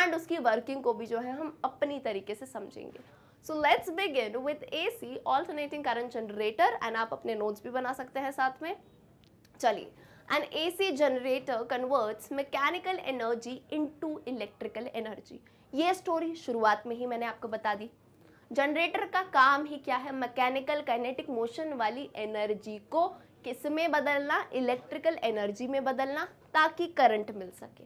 Speaker 1: एंड उसकी वर्किंग को भी जो है हम अपनी तरीके से समझेंगे so let's begin with A C alternating current generator and आप अपने नोट्स भी बना सकते हैं साथ में चलिए an AC generator converts mechanical energy into electrical energy. ये स्टोरी शुरुआत में ही मैंने आपको बता दी जनरेटर का काम ही क्या है मैकेनिकल काइनेटिक मोशन वाली एनर्जी को किस में बदलना इलेक्ट्रिकल एनर्जी में बदलना ताकि करंट मिल सके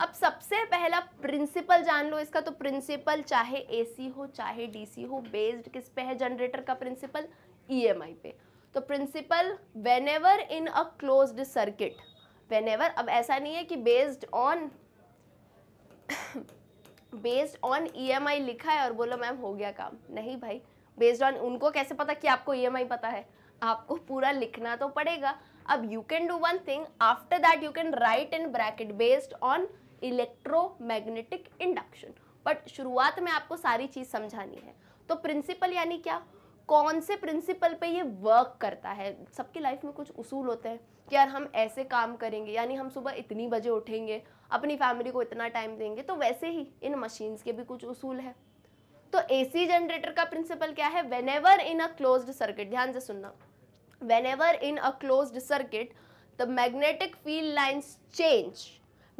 Speaker 1: अब सबसे पहला प्रिंसिपल जान लो इसका तो प्रिंसिपल चाहे एसी हो चाहे डीसी हो बेस्ड किस पे है जनरेटर का प्रिंसिपल ईएमआई e पे तो principle whenever in a closed circuit whenever अब ऐसा नहीं है कि based on based on EMI लिखा है और बोलो मैम हो गया काम नहीं भाई बेस्ड ऑन उनको कैसे पता कि आपको आई e पता है आपको पूरा लिखना तो पड़ेगा अब you can do one thing after that you can write in bracket based on electromagnetic induction but शुरुआत में आपको सारी चीज़ समझानी है तो प्रिंसिपल यानी क्या कौन से प्रिंसिपल पे ये वर्क करता है सबकी लाइफ में कुछ उसूल होते हैं कि यार हम ऐसे काम करेंगे यानी हम सुबह इतनी बजे उठेंगे अपनी फैमिली को इतना टाइम देंगे तो वैसे ही इन मशीन्स के भी कुछ उसूल है तो एसी जनरेटर का प्रिंसिपल क्या है whenever in a close circuit ध्यान से सुनना whenever in a close circuit the magnetic field lines change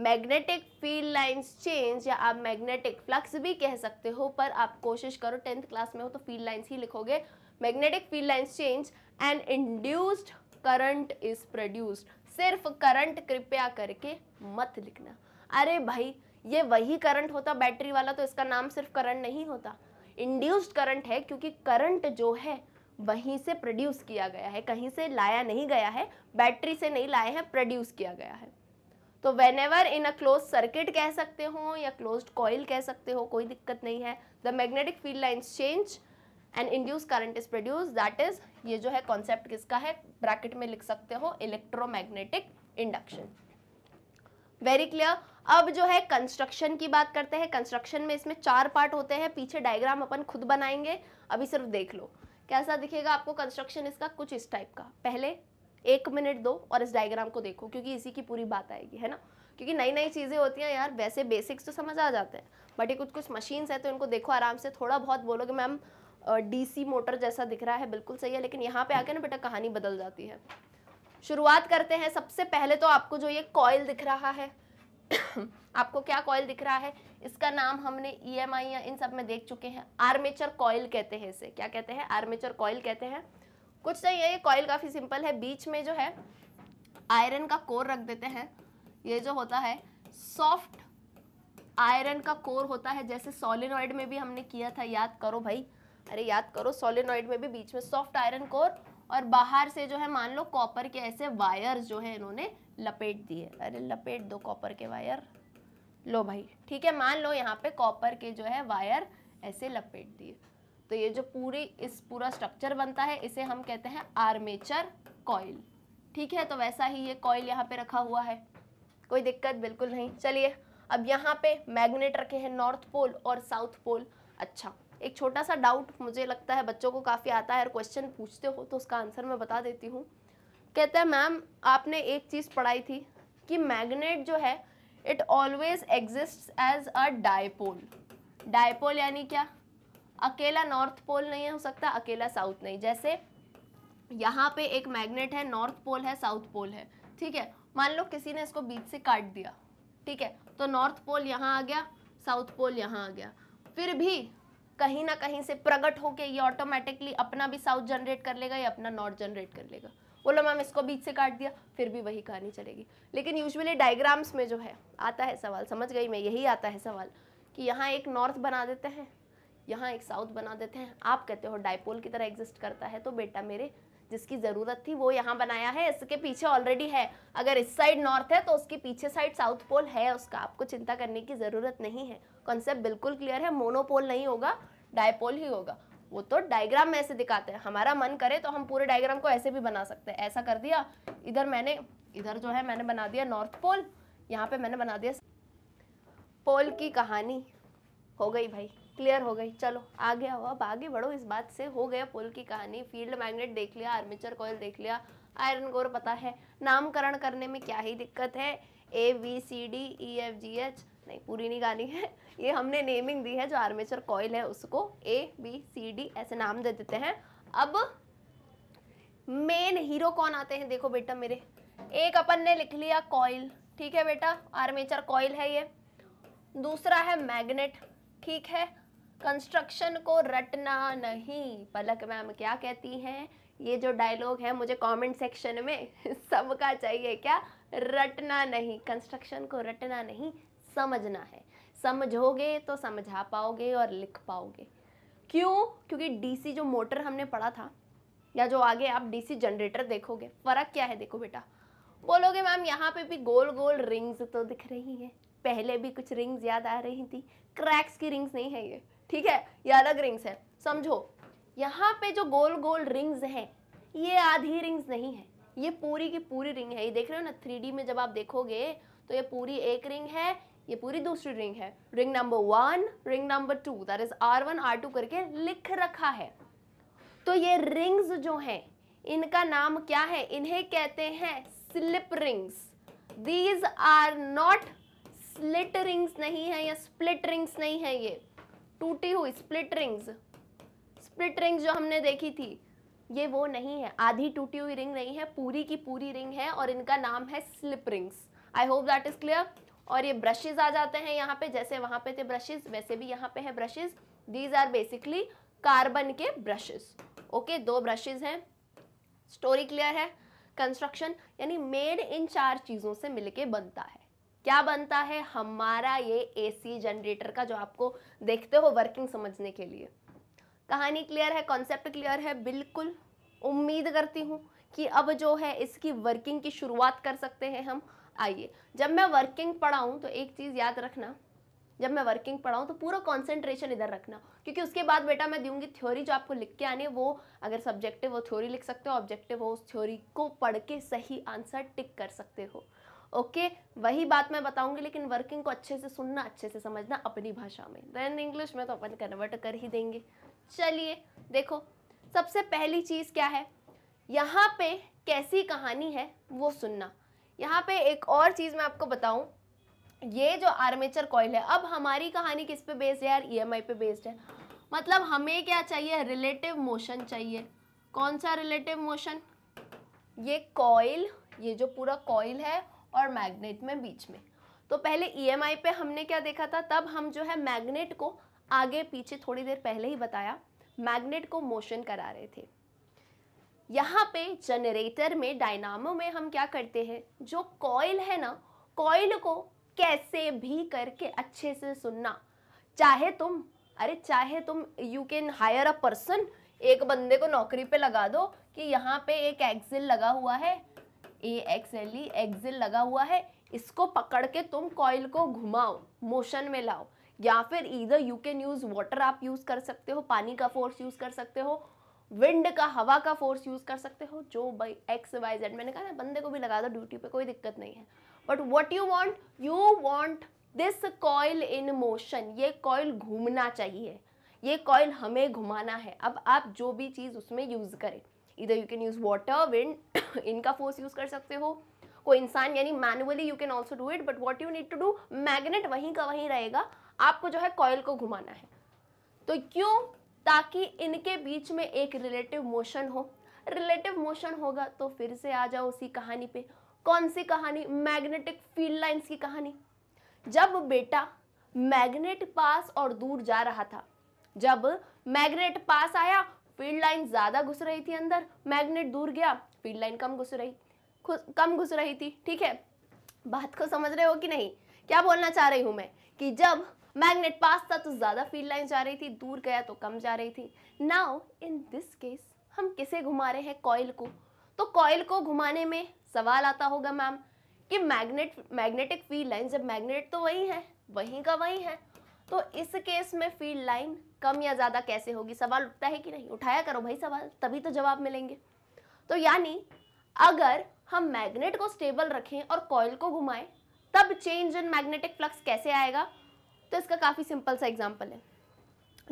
Speaker 1: magnetic field lines change या आप मैग्नेटिक फ्लक्स भी कह सकते हो पर आप कोशिश करो टेंथ क्लास में हो तो फील्ड लाइंस ही लिखोगे magnetic field lines change and induced current is produced सिर्फ करंट कृपया करके मत लिखना अरे भाई ये वही करंट होता बैटरी वाला तो इसका नाम सिर्फ करंट नहीं होता इंड्यूस्ड करंट है क्योंकि करंट जो है वहीं से प्रोड्यूस किया गया है कहीं से लाया नहीं गया है बैटरी से नहीं लाए हैं प्रोड्यूस किया गया है तो whenever in a close circuit कह सकते हो या क्लोज कॉइल कह सकते हो कोई दिक्कत नहीं है the magnetic field lines change and induce current is produce that is ये जो है कॉन्सेप्ट किसका है ब्रैकेट में लिख सकते हो इलेक्ट्रोमैग्नेटिक इंडक्शन वेरी क्लियर अब जो है कंस्ट्रक्शन की बात करते हैं कंस्ट्रक्शन में इसमें चार पार्ट होते हैं पीछे डायग्राम अपन खुद बनाएंगे अभी सिर्फ देख लो कैसा दिखेगा आपको कंस्ट्रक्शन इसका कुछ इस टाइप का पहले एक मिनट दो और इस डायग्राम को देखो क्योंकि इसी की पूरी बात आएगी है ना क्योंकि नई नई चीज़ें होती हैं यार वैसे बेसिक्स तो समझ आ जाते हैं बट ये कुछ कुछ मशीन्स हैं तो इनको देखो आराम से थोड़ा बहुत कि मैम डीसी मोटर जैसा दिख रहा है बिल्कुल सही है लेकिन यहाँ पे आके ना बेटा कहानी बदल जाती है शुरुआत करते हैं सबसे पहले तो आपको जो ये कॉयल दिख रहा है आपको क्या कॉयल दिख रहा है इसका नाम हमने ई e या इन सब में देख चुके हैं आर्मेचर कॉयल कहते हैं इसे क्या कहते हैं आर्मेचर कॉयल कहते हैं कुछ नहीं तो है ये कॉयल काफ़ी सिंपल है बीच में जो है आयरन का कोर रख देते हैं ये जो होता है सॉफ्ट आयरन का कोर होता है जैसे सोलिनॉइड में भी हमने किया था याद करो भाई अरे याद करो सोलिनॉइड में भी बीच में सॉफ्ट आयरन कोर और बाहर से जो है मान लो कॉपर के ऐसे वायर जो है इन्होंने लपेट दिए अरे लपेट दो कॉपर के वायर लो भाई ठीक है मान लो यहाँ पे कॉपर के जो है वायर ऐसे लपेट दिए तो ये जो पूरी इस पूरा स्ट्रक्चर बनता है इसे हम कहते हैं आर्मेचर कॉयल ठीक है तो वैसा ही ये कॉइल यहाँ पे रखा हुआ है कोई दिक्कत बिल्कुल नहीं चलिए अब यहाँ पे मैग्नेट रखे हैं नॉर्थ पोल और साउथ पोल अच्छा एक छोटा सा डाउट मुझे लगता है बच्चों को काफ़ी आता है और क्वेश्चन पूछते हो तो उसका आंसर मैं बता देती हूँ कहते हैं मैम आपने एक चीज़ पढ़ाई थी कि मैग्नेट जो है it always exist as a dipole dipole यानी क्या अकेला नॉर्थ पोल नहीं हो सकता अकेला साउथ नहीं जैसे यहाँ पे एक मैग्नेट है नॉर्थ पोल है साउथ पोल है ठीक है मान लो किसी ने इसको बीच से काट दिया ठीक है तो नॉर्थ पोल यहाँ आ गया साउथ पोल यहाँ आ गया फिर भी कहीं ना कहीं से प्रकट होके ये ऑटोमेटिकली अपना भी साउथ जनरेट कर लेगा या अपना नॉर्थ जनरेट कर लेगा बोलो मैम इसको बीच से काट दिया फिर भी वही कहानी चलेगी लेकिन यूजुअली डायग्राम्स में जो है आता है सवाल समझ गई मैं यही आता है सवाल कि यहाँ एक नॉर्थ बना देते हैं यहाँ एक साउथ बना देते हैं आप कहते हो डायपोल की तरह एग्जिस्ट करता है तो बेटा मेरे जिसकी ज़रूरत थी वो यहाँ बनाया है इसके पीछे ऑलरेडी है अगर इस साइड नॉर्थ है तो उसके पीछे साइड साउथ पोल है उसका आपको चिंता करने की ज़रूरत नहीं है कॉन्सेप्ट बिल्कुल क्लियर है मोनोपोल नहीं होगा डायपोल ही होगा वो तो डायग्राम में ऐसे दिखाते हैं हमारा मन करे तो हम पूरे डायग्राम को ऐसे भी बना सकते हैं ऐसा कर दिया इधर मैंने इधर जो है मैंने बना दिया नॉर्थ पोल यहाँ पे मैंने बना दिया पोल की कहानी हो गई भाई क्लियर हो गई चलो आगे हो अब आगे बढ़ो इस बात से हो गया पोल की कहानी फील्ड मैग्नेट देख लिया आर्मेचर कॉयल देख लिया आयरन कोर पता है नामकरण करने में क्या ही दिक्कत है A B C D E F G H नहीं पूरी नहीं गानी है ये हमने नेमिंग दी है जो आर्मेचर कॉयल है उसको ए बी सी डी ऐसे नाम दे देते हैं अब मेन हीरो कौन आते हैं देखो बेटा मेरे एक अपन ने लिख लिया कॉयल ठीक है बेटा आर्मेचर कॉयल है ये दूसरा है मैग्नेट ठीक है कंस्ट्रक्शन को रटना नहीं पलक मैम क्या कहती हैं ये जो डायलॉग है मुझे कमेंट सेक्शन में सबका चाहिए क्या रटना नहीं कंस्ट्रक्शन को रटना नहीं समझना है समझोगे तो समझा पाओगे और लिख पाओगे क्यों क्योंकि डीसी जो मोटर हमने पढ़ा था या जो आगे आप डीसी जनरेटर देखोगे फ़र्क क्या है देखो बेटा बोलोगे मैम यहाँ पे भी गोल गोल रिंग्स तो दिख रही है पहले भी कुछ रिंग्स याद आ रही थी क्रैक्स की रिंग्स नहीं है ये ठीक है ये अलग रिंग्स है समझो यहाँ पे जो गोल गोल रिंग्स हैं ये आधी रिंग्स नहीं है ये पूरी की पूरी रिंग है ये देख रहे हो ना थ्री में जब आप देखोगे तो ये पूरी एक रिंग है ये पूरी दूसरी रिंग है ring number one ring number two that is R one R two करके लिख रखा है तो ये रिंग्स जो हैं इनका नाम क्या है इन्हें कहते हैं slip rings these are not slit rings नहीं है या स्प्लिट रिंग्स नहीं है ये टूटी हुई स्प्लिट रिंग्स स्प्लिट रिंग्स जो हमने देखी थी ये वो नहीं है आधी टूटी हुई रिंग नहीं है पूरी की पूरी रिंग है और इनका नाम है slip rings I hope that is clear और ये ब्रशेज आ जाते हैं यहाँ पे जैसे वहां पे थे ब्रशेज वैसे भी यहाँ पे है brushes these are basically carbon के ब्रशेज ओके okay, दो ब्रशेज हैं स्टोरी क्लियर है कंस्ट्रक्शन यानी मेड इन चार चीज़ों से मिलके बनता है क्या बनता है हमारा ये एसी जनरेटर का जो आपको देखते हो वर्किंग समझने के लिए कहानी क्लियर है कॉन्सेप्ट क्लियर है बिल्कुल उम्मीद करती हूँ कि अब जो है इसकी वर्किंग की शुरुआत कर सकते हैं हम आइए जब मैं वर्किंग पढ़ाऊँ तो एक चीज़ याद रखना जब मैं वर्किंग पढ़ाऊँ तो पूरा कॉन्सेंट्रेशन इधर रखना क्योंकि उसके बाद बेटा मैं दूंगी थ्योरी जो आपको लिख के आने वो अगर सब्जेक्टिव वो थ्योरी लिख सकते हो ऑब्जेक्टिव हो उस थ्योरी को पढ़ के सही आंसर टिक कर सकते हो ओके वही बात मैं बताऊंगी लेकिन वर्किंग को अच्छे से सुनना अच्छे से समझना अपनी भाषा में देन इंग्लिश में तो अपन कन्वर्ट कर ही देंगे चलिए देखो सबसे पहली चीज़ क्या है यहाँ पे कैसी कहानी है वो सुनना यहाँ पे एक और चीज़ मैं आपको बताऊँ ये जो आर्मेचर कॉयल है अब हमारी कहानी किस पे बेस्ड है यार आई e पे बेस्ड है मतलब हमें क्या चाहिए रिलेटिव मोशन चाहिए कौन सा रिलेटिव मोशन ये कॉयल ये जो पूरा कॉयल है और मैग्नेट में बीच में तो पहले ई e पे हमने क्या देखा था तब हम जो है मैग्नेट को आगे पीछे थोड़ी देर पहले ही बताया मैग्नेट को मोशन करा रहे थे यहाँ पे जनरेटर में डायनामो में हम क्या करते हैं जो कॉयल है ना कॉयल को कैसे भी करके अच्छे से सुनना चाहे तुम अरे चाहे तुम you can hire a person एक बंदे को नौकरी पे लगा दो कि यहाँ पे एक एक्सिल लगा हुआ है A X L E axle लगा हुआ है इसको पकड़ के तुम कॉयल को घुमाओ मोशन में लाओ या फिर इधर यू कैन यूज़ वाटर आप यूज़ कर सकते हो पानी का फोर्स यूज़ कर सकते हो विंड का हवा का फोर्स यूज़ कर सकते हो जो बाई एक्स वाई जेड मैंने कहा ना बंदे को भी लगा दो ड्यूटी पे कोई दिक्कत नहीं है but what you want you want this coil in motion ये कॉयल घूमना चाहिए ये कॉयल हमें घुमाना है अब आप जो भी चीज़ उसमें यूज़ करें इधर you can use water wind इनका फोर्स यूज़ कर सकते हो कोई इंसान यानी manually you can also do it but what you need to do magnet वहीं का वहीं रहेगा आपको जो है कॉयल को घुमाना है तो क्यों ताकि इनके बीच में एक रिलेटिव मोशन हो रिलेटिव मोशन होगा तो फिर से आ जाओ उसी कहानी पे कौन सी कहानी मैग्नेटिक फील्ड लाइंस की कहानी जब बेटा मैग्नेट पास और दूर जा रहा था जब मैग्नेट पास आया फील्ड लाइन ज़्यादा घुस रही थी अंदर मैग्नेट दूर गया फील्ड लाइन कम घुस रही कम घुस रही थी ठीक है बात को समझ रहे हो कि नहीं क्या बोलना चाह रही हूँ मैं कि जब मैग्नेट पास था तो ज़्यादा फील्ड लाइन जा रही थी दूर गया तो कम जा रही थी नाउ इन दिस केस हम किसे घुमा रहे हैं कॉयल को तो कॉयल को घुमाने में सवाल आता होगा मैम कि मैग्नेट मैग्नेटिक फील्ड लाइन जब मैग्नेट तो वही है वहीं का वही है तो इस केस में फील्ड लाइन कम या ज़्यादा कैसे होगी सवाल उठता है कि नहीं उठाया करो भाई सवाल तभी तो जवाब मिलेंगे तो यानी अगर हम मैग्नेट को स्टेबल रखें और कॉयल को घुमाएं तब चेंज इन मैग्नेटिक फ्लक्स कैसे आएगा तो इसका काफ़ी सिंपल सा एग्जाम्पल है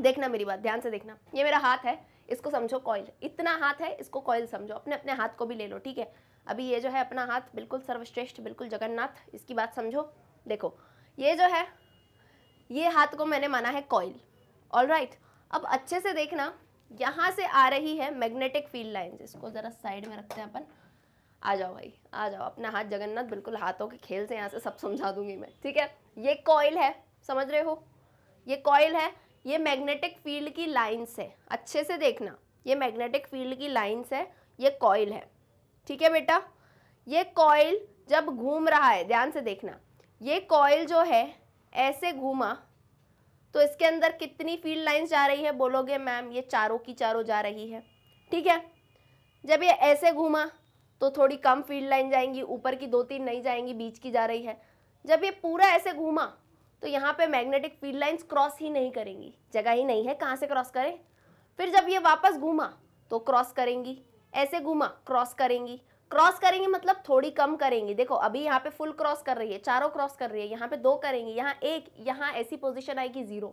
Speaker 1: देखना मेरी बात ध्यान से देखना ये मेरा हाथ है इसको समझो कॉयल इतना हाथ है इसको कॉयल समझो अपने अपने हाथ को भी ले लो ठीक है अभी ये जो है अपना हाथ बिल्कुल सर्वश्रेष्ठ बिल्कुल जगन्नाथ इसकी बात समझो देखो ये जो है ये हाथ को मैंने माना है कॉयल ऑल राइट अब अच्छे से देखना यहाँ से आ रही है मैग्नेटिक फील्ड लाइन इसको ज़रा साइड में रखते हैं अपन आ जाओ भाई आ जाओ अपना हाथ जगन्नाथ बिल्कुल हाथों के खेल से यहाँ से सब समझा दूंगी मैं ठीक है ये कॉयल है समझ रहे हो ये कॉयल है ये मैग्नेटिक फील्ड की लाइन्स है अच्छे से देखना ये मैग्नेटिक फील्ड की लाइन्स है ये कॉइल है ठीक है बेटा ये कॉइल जब घूम रहा है ध्यान से देखना ये कॉयल जो है ऐसे घूमा तो इसके अंदर कितनी फील्ड लाइंस जा रही है बोलोगे मैम ये चारों की चारों जा रही है ठीक है जब ये ऐसे घूमा तो थोड़ी कम फील्ड लाइन जाएंगी ऊपर की दो तीन नहीं जाएंगी बीच की जा रही है जब ये पूरा ऐसे घूमा तो यहाँ पे मैग्नेटिक फील्ड लाइंस क्रॉस ही नहीं करेंगी जगह ही नहीं है कहाँ से क्रॉस करें फिर जब ये वापस घूमा तो क्रॉस करेंगी ऐसे घूमा क्रॉस करेंगी क्रॉस करेंगे मतलब थोड़ी कम करेंगे देखो अभी यहाँ पे फुल क्रॉस कर रही है चारों क्रॉस कर रही है यहाँ पे दो करेंगे यहाँ एक यहाँ ऐसी पोजिशन आएगी जीरो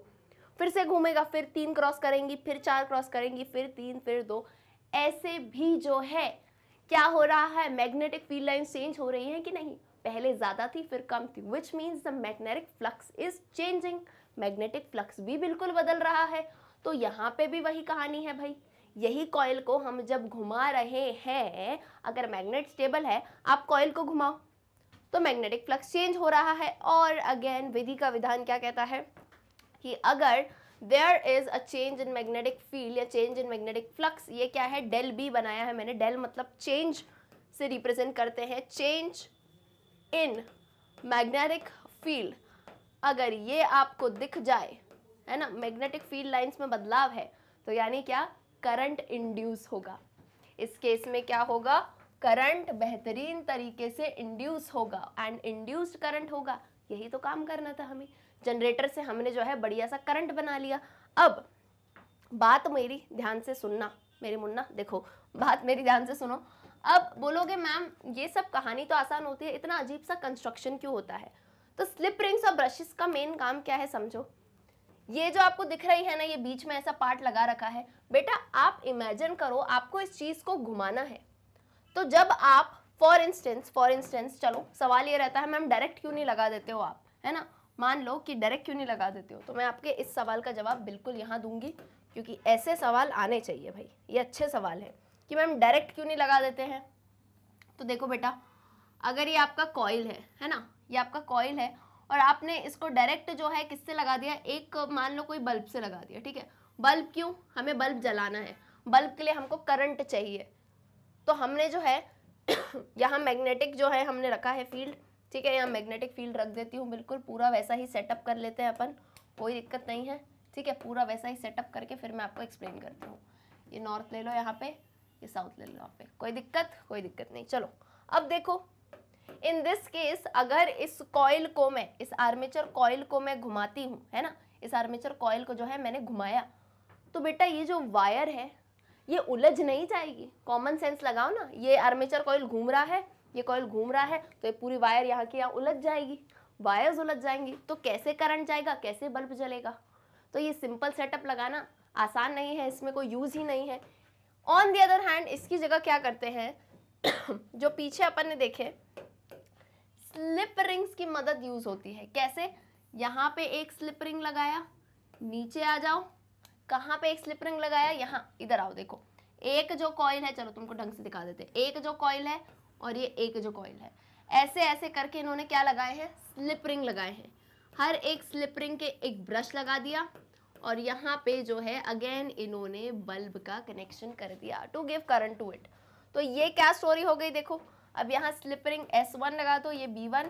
Speaker 1: फिर से घूमेगा फिर तीन क्रॉस करेंगी फिर चार क्रॉस करेंगी फिर तीन फिर दो ऐसे भी जो है क्या हो रहा है मैग्नेटिक फील्ड लाइन चेंज हो रही है कि नहीं पहले ज़्यादा थी फिर कम थी which means the magnetic flux is changing magnetic flux भी बिल्कुल बदल रहा है तो यहाँ पे भी वही कहानी है भाई यही कॉयल को हम जब घुमा रहे हैं अगर मैग्नेट स्टेबल है आप कॉयल को घुमाओ तो मैग्नेटिक फ्लक्स चेंज हो रहा है और अगेन विधि का विधान क्या कहता है कि अगर there is a change in magnetic field या चेंज इन मैग्नेटिक फ्लक्स ये क्या है डेल बी बनाया है मैंने डेल मतलब चेंज से रिप्रेजेंट करते हैं चेंज इन मैग्नेटिक फील्ड अगर ये आपको दिख जाए है ना मैग्नेटिक फील्ड लाइन्स में बदलाव है तो यानी क्या करंट इंड्यूस होगा इस केस में क्या होगा करंट बेहतरीन तरीके से इंड्यूस होगा एंड इंड्यूस्ड करंट होगा यही तो काम करना था हमें जनरेटर से हमने जो है बढ़िया सा करंट बना लिया अब बात मेरी ध्यान से सुनना मेरी मुन्ना देखो बात मेरी ध्यान से सुनो अब बोलोगे मैम ये सब कहानी तो आसान होती है इतना अजीब सा कंस्ट्रक्शन क्यों होता है तो स्लिप रिंग्स और ब्रशेस का मेन काम क्या है समझो ये जो आपको दिख रही है ना ये बीच में ऐसा पार्ट लगा रखा है बेटा आप इमेजिन करो आपको इस चीज़ को घुमाना है तो जब आप फॉर इंस्टेंस फॉर इंस्टेंस चलो सवाल ये रहता है मैम डायरेक्ट क्यों नहीं लगा देते हो आप है ना मान लो कि डायरेक्ट क्यों नहीं लगा देते हो तो मैं आपके इस सवाल का जवाब बिल्कुल यहाँ दूंगी क्योंकि ऐसे सवाल आने चाहिए भाई ये अच्छे सवाल है कि मैम डायरेक्ट क्यों नहीं लगा देते हैं तो देखो बेटा अगर ये आपका कॉयल है है ना ये आपका कॉयल है और आपने इसको डायरेक्ट जो है किससे लगा दिया एक मान लो कोई बल्ब से लगा दिया ठीक है बल्ब क्यों हमें बल्ब जलाना है बल्ब के लिए हमको करंट चाहिए तो हमने जो है यहाँ मैग्नेटिक जो है हमने रखा है फील्ड ठीक है यहाँ मैग्नेटिक फील्ड रख देती हूँ बिल्कुल पूरा वैसा ही सेटअप कर लेते हैं अपन कोई दिक्कत नहीं है ठीक है पूरा वैसा ही सेटअप करके फिर मैं आपको एक्सप्लेन करती हूँ ये नॉर्थ ले लो यहाँ पे ये साउथ ले लो यहाँ पे कोई दिक्कत कोई दिक्कत नहीं चलो अब देखो इन दिस केस अगर इस कॉयल को मैं इस आर्मेचर कॉयल को मैं घुमाती हूँ है ना इस आर्मेचर कॉयल को जो है मैंने घुमाया तो बेटा ये जो वायर है ये उलझ नहीं जाएगी कॉमन सेंस लगाओ ना ये आर्मेचर कॉयल घूम रहा है ये कॉयल घूम रहा है तो ये पूरी वायर यहाँ की यहाँ उलझ जाएगी वायर्स उलझ जाएंगी तो कैसे करंट जाएगा कैसे बल्ब जलेगा तो ये सिंपल सेटअप लगाना आसान नहीं है इसमें कोई यूज़ ही नहीं है ऑन दी अदर हैंड इसकी जगह क्या करते हैं जो पीछे अपन ने देखे स्लिप रिंग्स की मदद यूज होती है कैसे यहाँ पे एक स्लिप रिंग लगाया नीचे आ जाओ कहाँ पे एक स्लिप रिंग लगाया यहाँ इधर आओ देखो एक जो कॉइल है चलो तुमको ढंग से दिखा देते एक जो कॉइल है और ये एक जो कॉइल है ऐसे ऐसे करके इन्होंने क्या लगाए हैं स्लिप रिंग लगाए हैं हर एक स्लिप रिंग के एक ब्रश लगा दिया और यहाँ पे जो है अगेन इन्होंने बल्ब का कनेक्शन कर दिया to give current to it तो ये क्या स्टोरी हो गई देखो अब यहाँ स्लिपरिंग रिंग एस वन लगा दो ये बी वन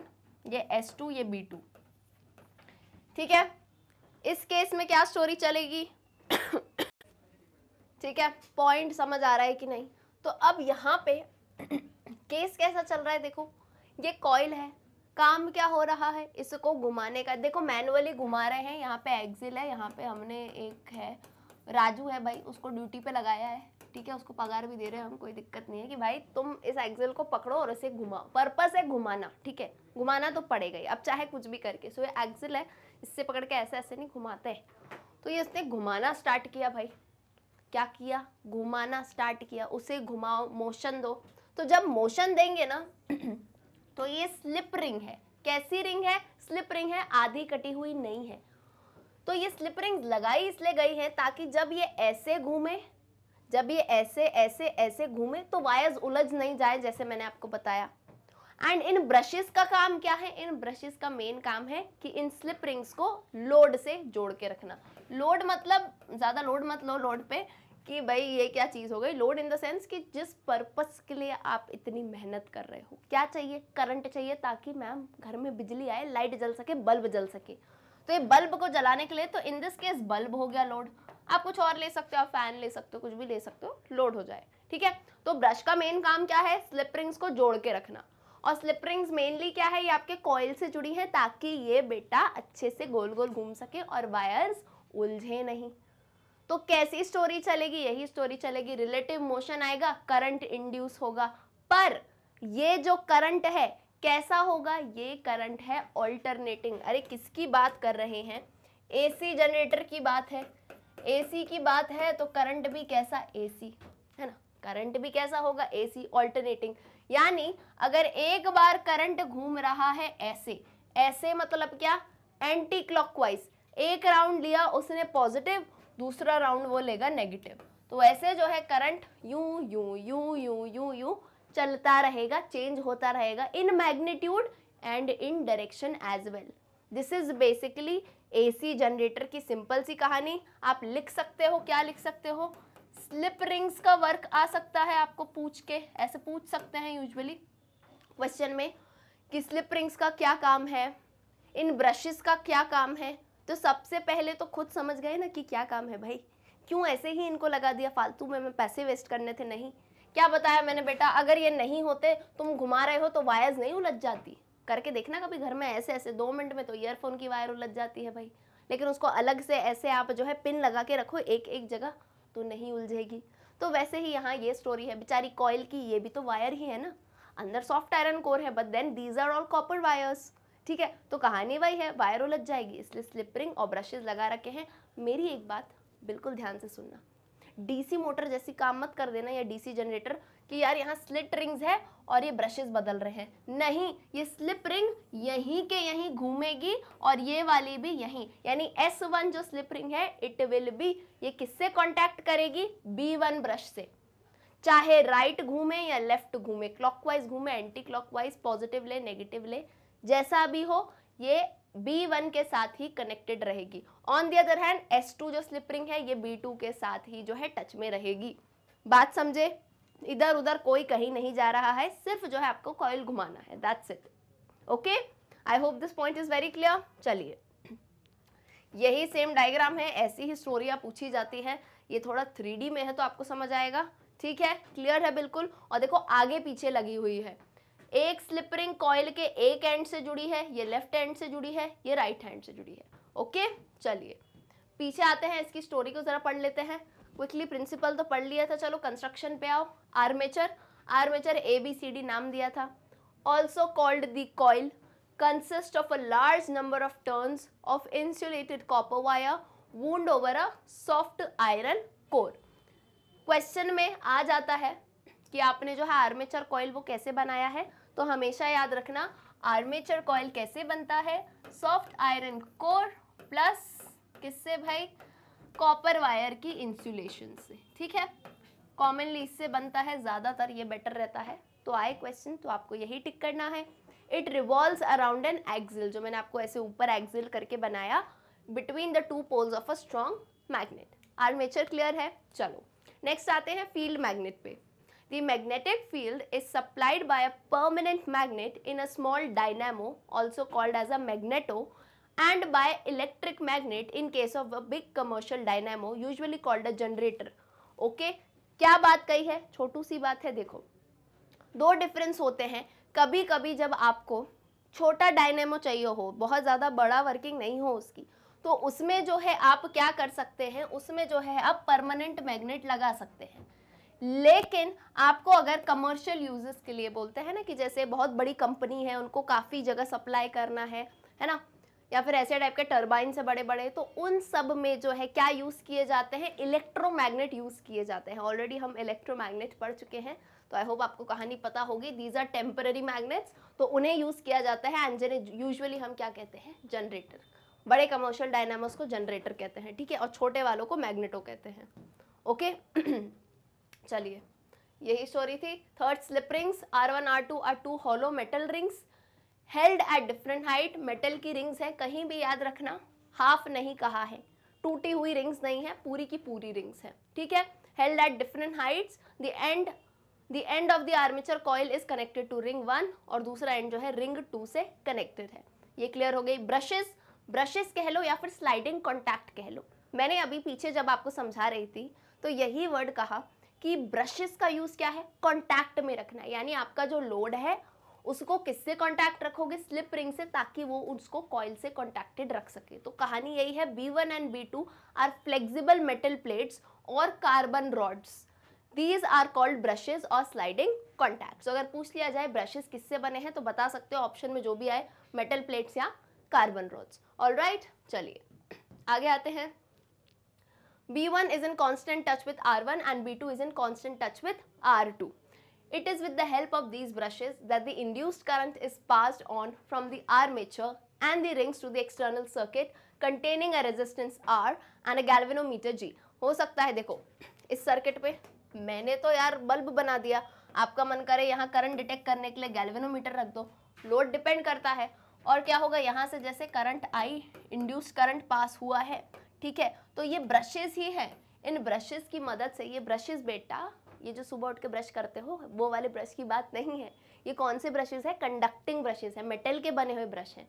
Speaker 1: ये एस टू ये बी टू ठीक है इस केस में क्या स्टोरी चलेगी ठीक है पॉइंट समझ आ रहा है कि नहीं तो अब यहाँ पे केस कैसा चल रहा है देखो ये कॉइल है काम क्या हो रहा है इसको घुमाने का देखो मैनुअली घुमा रहे हैं यहाँ पे एक्सिल है यहाँ पे हमने एक है राजू है भाई उसको ड्यूटी पे लगाया है ठीक है उसको पगार भी दे रहे हैं हम कोई दिक्कत नहीं है कि भाई तुम इस एक्सेल को पकड़ो और इसे घुमाओ पर्पस है घुमाना ठीक है घुमाना तो पड़ेगा ही अब चाहे कुछ भी करके सो ये एक्सेल है इससे पकड़ के ऐसे ऐसे नहीं घुमाते हैं तो ये इसने घुमाना स्टार्ट किया भाई क्या किया घुमाना स्टार्ट किया उसे घुमाओ मोशन दो तो जब मोशन देंगे ना तो ये स्लिप रिंग है कैसी रिंग है स्लिप रिंग है आधी कटी हुई नहीं है तो ये स्लिप रिंग्स लगाई इसलिए गई है ताकि जब ये ऐसे घूमे जब ये ऐसे ऐसे ऐसे घूमे तो वायर्स उलझ नहीं जाए जैसे मैंने आपको बताया एंड इन ब्रशेस का काम क्या है इन ब्रशेस का मेन काम है कि इन स्लिप रिंग्स को लोड से जोड़ के रखना लोड मतलब ज़्यादा लोड मत लो लोड पे कि भाई ये क्या चीज़ हो गई लोड इन द सेंस कि जिस पर्पस के लिए आप इतनी मेहनत कर रहे हो क्या चाहिए करंट चाहिए ताकि मैम घर में बिजली आए लाइट जल सके बल्ब जल सके तो ये बल्ब को जलाने के लिए तो इन दिस केस बल्ब हो गया लोड आप कुछ और ले सकते हो आप फैन ले सकते हो कुछ भी ले सकते हो लोड हो जाए ठीक है तो ब्रश का मेन काम क्या है स्लिप रिंग्स को जोड़ के रखना और स्लिप रिंग्स मेनली क्या है ये आपके कॉयल से जुड़ी है ताकि ये बेटा अच्छे से गोल गोल घूम सके और वायर्स उलझे नहीं तो कैसी स्टोरी चलेगी यही स्टोरी चलेगी रिलेटिव मोशन आएगा करंट इंड्यूस होगा पर ये जो करंट है कैसा होगा ये करंट है ऑल्टरनेटिंग अरे किसकी बात कर रहे हैं एसी जनरेटर की बात है एसी की बात है तो करंट भी कैसा एसी है ना करंट भी कैसा होगा एसी ऑल्टरनेटिंग यानी अगर एक बार करंट घूम रहा है ऐसे ऐसे मतलब क्या एंटी क्लॉकवाइज एक राउंड लिया उसने पॉजिटिव दूसरा राउंड वो लेगा नेगेटिव तो ऐसे जो है करंट यू यू यू यू यू यू चलता रहेगा चेंज होता रहेगा in magnitude and in direction as well this is basically AC generator की सिंपल सी कहानी आप लिख सकते हो क्या लिख सकते हो स्लिप रिंग्स का वर्क आ सकता है आपको पूछ के ऐसे पूछ सकते हैं यूजुअली क्वेश्चन में कि स्लिप रिंग्स का क्या काम है इन ब्रशेस का क्या काम है तो सबसे पहले तो खुद समझ गए ना कि क्या काम है भाई क्यों ऐसे ही इनको लगा दिया फालतू में मैं पैसे वेस्ट करने थे नहीं क्या बताया मैंने बेटा अगर ये नहीं होते तुम घुमा रहे हो तो वायर्स नहीं उलझ जाती करके देखना कभी घर में ऐसे ऐसे दो मिनट में तो ईयरफोन की वायर उलझ जाती है भाई लेकिन उसको अलग से ऐसे आप जो है पिन लगा के रखो एक एक जगह तो नहीं उलझेगी तो वैसे ही यहाँ ये स्टोरी है बेचारी कॉयल की ये भी तो वायर ही है ना अंदर सॉफ्ट आयरन कोर है but then these are all copper wires ठीक है तो कहानी वही है वायर उलझ जाएगी इसलिए स्लिपरिंग और ब्रशेज लगा रखे हैं मेरी एक बात बिल्कुल ध्यान से सुनना डीसी मोटर जैसी काम मत कर देना या डीसी जनरेटर कि यार यहाँ स्लिट रिंग्स है और ये ब्रशेस बदल रहे हैं नहीं ये स्लिप रिंग यहीं के यहीं घूमेगी और ये वाली भी यहीं यानी एस वन जो स्लिप रिंग है इट विल बी ये किससे कॉन्टैक्ट करेगी बी वन ब्रश से चाहे राइट right घूमे या लेफ्ट घूमे क्लॉकवाइज घूमे एंटी क्लॉकवाइज पॉजिटिव ले नेगेटिव ले जैसा भी हो ये बी वन के साथ ही कनेक्टेड रहेगी on the other hand S two जो स्लिप रिंग है ये बी टू के साथ ही जो है टच में रहेगी बात समझे इधर उधर कोई कहीं नहीं जा रहा है सिर्फ जो है आपको कॉयल घुमाना है that's it okay I hope this point is very clear चलिए यही सेम डायग्राम है ऐसी ही स्टोरियाँ पूछी जाती हैं ये थोड़ा थ्री में है तो आपको समझ आएगा ठीक है क्लियर है बिल्कुल और देखो आगे पीछे लगी हुई है एक स्लिपरिंग कॉयल के एक एंड से जुड़ी है ये लेफ्ट एंड से जुड़ी है ये राइट हैंड से जुड़ी है ओके चलिए पीछे आते हैं इसकी स्टोरी को ज़रा पढ़ लेते हैं क्विकली प्रिंसिपल तो पढ़ लिया था चलो कंस्ट्रक्शन पे आओ armature armature A B C D नाम दिया था also called the coil consist of a large number of turns of insulated copper wire wound over a soft iron core question में आ जाता है कि आपने जो है आर्मेचर कॉयल वो कैसे बनाया है तो हमेशा याद रखना आर्मेचर कॉयल कैसे बनता है सॉफ्ट आयरन कोर प्लस किससे भाई कॉपर वायर की इंसुलेशन से ठीक है कॉमनली इससे बनता है ज़्यादातर ये बेटर रहता है तो आए क्वेश्चन तो आपको यही टिक करना है it revolve around an axle जो मैंने आपको ऐसे ऊपर एक्सिल करके बनाया between the two poles of a strong magnet armature clear है चलो नेक्स्ट आते हैं फील्ड मैग्नेट पे the magnetic field is supplied by a permanent magnet in a small dynamo also called as a magneto and by electric magnet in case of a big commercial dynamo usually called a generator okay क्या बात कही है छोटू सी बात है देखो दो difference होते हैं कभी कभी जब आपको छोटा डायनेमो चाहिए हो बहुत ज़्यादा बड़ा वर्किंग नहीं हो उसकी तो उसमें जो है आप क्या कर सकते हैं उसमें जो है आप परमानेंट मैग्नेट लगा सकते हैं लेकिन आपको अगर कमर्शियल यूजेस के लिए बोलते हैं ना कि जैसे बहुत बड़ी कंपनी है उनको काफ़ी जगह सप्लाई करना है है ना या फिर ऐसे टाइप के टर्बाइन से बड़े बड़े तो उन सब में जो है क्या यूज़ किए जाते हैं इलेक्ट्रोमैग्नेट यूज़ किए जाते हैं ऑलरेडी हम इलेक्ट्रोमैग्नेट पढ़ चुके हैं तो आई होप आपको कहानी पता होगी दीज आर टेम्पररी मैग्नेट्स तो उन्हें यूज़ किया जाता है एंड यूजली हम क्या कहते हैं जनरेटर बड़े कमर्शियल डायनामोस को जनरेटर कहते हैं ठीक है और छोटे वालों को मैग्नेटो कहते हैं ओके चलिए यही स्टोरी थी third slip rings R one R two are two hollow metal rings held at different height metal की रिंग्स हैं कहीं भी याद रखना हाफ नहीं कहा है टूटी हुई रिंग्स नहीं है पूरी की पूरी रिंग्स है ठीक है held at different heights the end the end of the armature coil is connected to ring one और दूसरा एंड जो है रिंग टू से कनेक्टेड है ये क्लियर हो गई ब्रशेस ब्रशेस कह लो या फिर स्लाइडिंग कॉन्टैक्ट कह लो मैंने अभी पीछे जब आपको समझा रही थी तो यही वर्ड कहा कि ब्रशेस का यूज़ क्या है कॉन्टैक्ट में रखना यानी आपका जो लोड है उसको किससे कॉन्टैक्ट रखोगे स्लिप रिंग से ताकि वो उसको कॉइल से कॉन्टेक्टेड रख सके तो कहानी यही है B one and B two are flexible metal plates और carbon rods these are called brushes और स्लाइडिंग कॉन्टैक्ट अगर पूछ लिया जाए ब्रशेज किससे बने हैं तो बता सकते हो ऑप्शन में जो भी आए मेटल प्लेट्स या कार्बन रॉड्स ऑल राइट चलिए आगे आते हैं B one is in constant touch with R one and B two is in constant touch with R two It is with the help of these brushes that the induced current is passed on from the armature and the rings to the external circuit containing a resistance R and a galvanometer G. हो सकता है देखो इस circuit पे मैंने तो यार bulb बना दिया आपका मन करे यहाँ करंट डिटेक्ट करने के लिए गैल्वेनोमीटर रख दो लोड डिपेंड करता है और क्या होगा यहाँ से जैसे करंट आई इंड्यूस करंट पास हुआ है ठीक है तो ये ब्रशेज ही हैं इन ब्रशेज की मदद से ये ब्रशेज बेटा ये जो सुबह उठ के ब्रश करते हो वो वाले ब्रश की बात नहीं है ये कौन से ब्रशेज़ है कंडक्टिंग ब्रशेज़ है मेटल के बने हुए ब्रश हैं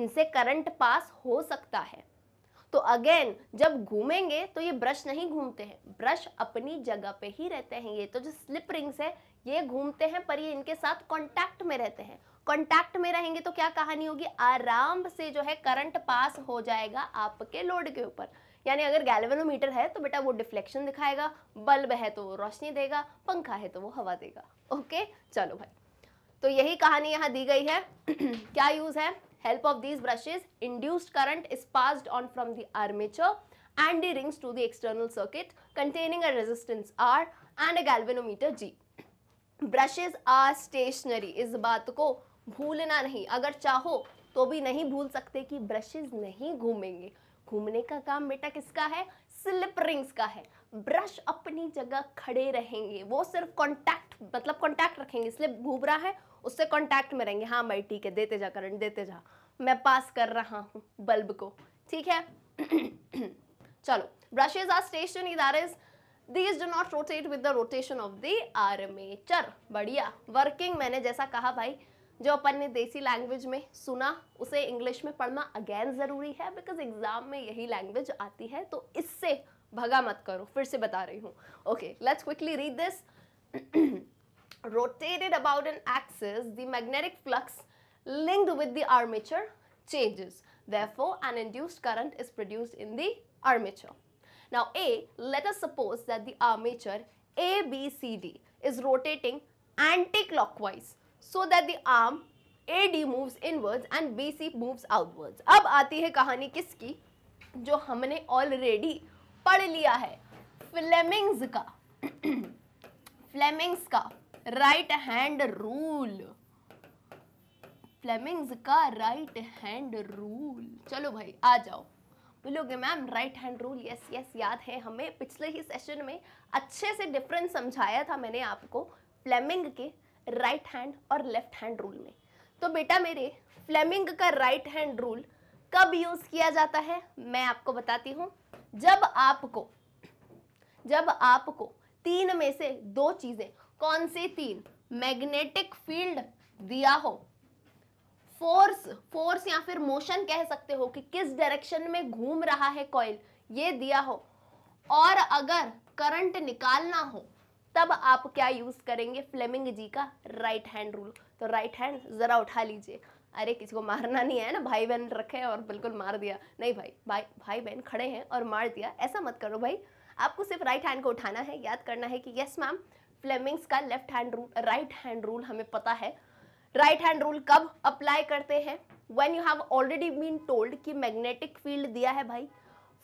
Speaker 1: इनसे करंट पास हो सकता है तो अगेन जब घूमेंगे तो ये ब्रश नहीं घूमते हैं ब्रश अपनी जगह पे ही रहते हैं ये तो जो स्लिप रिंग्स है ये घूमते हैं पर ये इनके साथ कॉन्टैक्ट में रहते हैं कॉन्टैक्ट में रहेंगे तो क्या कहानी होगी आराम से जो है करंट पास हो जाएगा आपके लोड के ऊपर यानी अगर गैल्वेनोमीटर है तो बेटा वो डिफ्लेक्शन दिखाएगा बल्ब है तो वो रोशनी देगा पंखा है तो वो हवा देगा ओके चलो भाई तो यही कहानी यहाँ दी गई है क्या यूज है help of these brushes induced current is pass on from the armature and rings to the external circuit containing resistance R and a galvanometer G brushes are stationary इस बात को भूलना नहीं अगर चाहो तो भी नहीं भूल सकते कि ब्रशेज नहीं घूमेंगे घूमने का काम बेटा किसका है स्लिप रिंग्स का है ब्रश अपनी जगह खड़े रहेंगे वो सिर्फ कॉन्टैक्ट मतलब कॉन्टैक्ट रखेंगे स्लिप घूम रहा है उससे कॉन्टैक्ट में रहेंगे हाँ भाई ठीक है देते जा करंट देते जा मैं पास कर रहा हूँ बल्ब को ठीक है चलो brushes are station that is these do not rotate with the rotation of the armature बढ़िया working मैंने जैसा कहा भाई जो अपन ने देसी लैंग्वेज में सुना उसे इंग्लिश में पढ़ना अगेन ज़रूरी है बिकॉज एग्जाम में यही लैंग्वेज आती है तो इससे भगा मत करो फिर से बता रही हूँ okay let's quickly read this rotated about an axis the magnetic flux linked with the armature changes therefore an induced current is produce in the armature now a let us suppose that the armature A B C D is rotating anti clockwise so that so that the arm AD moves inwards and BC moves outwards. अब आती है कहानी किसकी जो हमने already पढ़ लिया है फ्लेमिंग्स का फ्लेमिंग्स का राइट हैंड रूल फ्लेमिंग्स का राइट हैंड रूल चलो भाई आ जाओ बोलोगे ma'am right hand rule yes yes याद है हमें पिछले ही सेशन में अच्छे से डिफरेंस समझाया था मैंने आपको फ्लेमिंग के राइट हैंड और लेफ्ट हैंड रूल में तो बेटा मेरे फ्लेमिंग का राइट हैंड रूल कब यूज किया जाता है मैं आपको बताती हूँ जब आपको जब आपको तीन में से दो चीजें कौन से तीन मैग्नेटिक फील्ड दिया हो फोर्स फोर्स या फिर मोशन कह सकते हो कि किस डायरेक्शन में घूम रहा है कॉइल ये दिया हो और अगर करंट निकालना हो तब आप क्या यूज़ करेंगे फ्लेमिंग जी का राइट हैंड रूल तो राइट हैंड ज़रा उठा लीजिए अरे किसी को मारना नहीं है ना भाई बहन रखे और बिल्कुल मार दिया नहीं भाई भाई भाई बहन खड़े हैं और मार दिया ऐसा मत करो भाई आपको सिर्फ राइट हैंड को उठाना है याद करना है कि यस मैम फ्लेमिंग्स का left hand rule right hand rule हमें पता है राइट हैंड रूल कब अप्लाई करते हैं when you have already been told कि मैग्नेटिक फील्ड दिया है भाई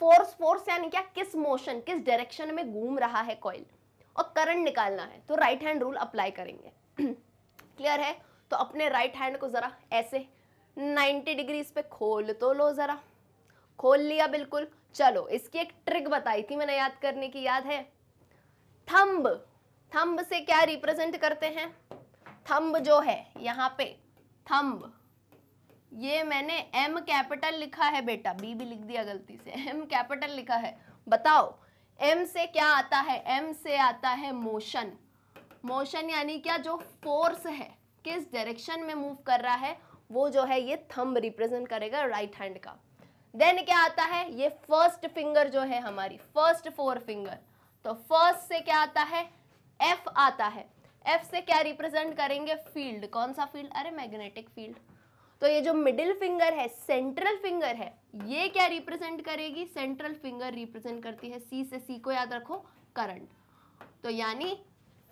Speaker 1: फोर्स फोर्स यानी क्या किस मोशन किस डायरेक्शन में घूम रहा है कॉयल और करंट निकालना है तो राइट हैंड रूल अप्लाई करेंगे क्लियर है तो अपने राइट हैंड को ज़रा ऐसे 90 डिग्रीज पे खोल तो लो ज़रा खोल लिया बिल्कुल चलो इसकी एक ट्रिक बताई थी मैंने याद करने की याद है थंब थंब से क्या रिप्रेजेंट करते हैं थंब जो है यहाँ पे थंब ये मैंने एम कैपिटल लिखा है बेटा बी भी लिख दिया गलती से एम कैपिटल लिखा है बताओ एम से क्या आता है एम से आता है मोशन मोशन यानी क्या जो फोर्स है किस डायरेक्शन में मूव कर रहा है वो जो है ये थंब रिप्रेजेंट करेगा राइट हैंड का देन क्या आता है ये फर्स्ट फिंगर जो है हमारी फर्स्ट फोर फिंगर तो फर्स्ट से क्या आता है एफ आता है एफ से क्या रिप्रेजेंट करेंगे फील्ड कौन सा फील्ड अरे मैग्नेटिक फील्ड तो ये जो मिडिल फिंगर है सेंट्रल फिंगर है ये क्या रिप्रेजेंट करेगी सेंट्रल फिंगर रिप्रेजेंट करती है सी से सी को याद रखो करंट तो यानी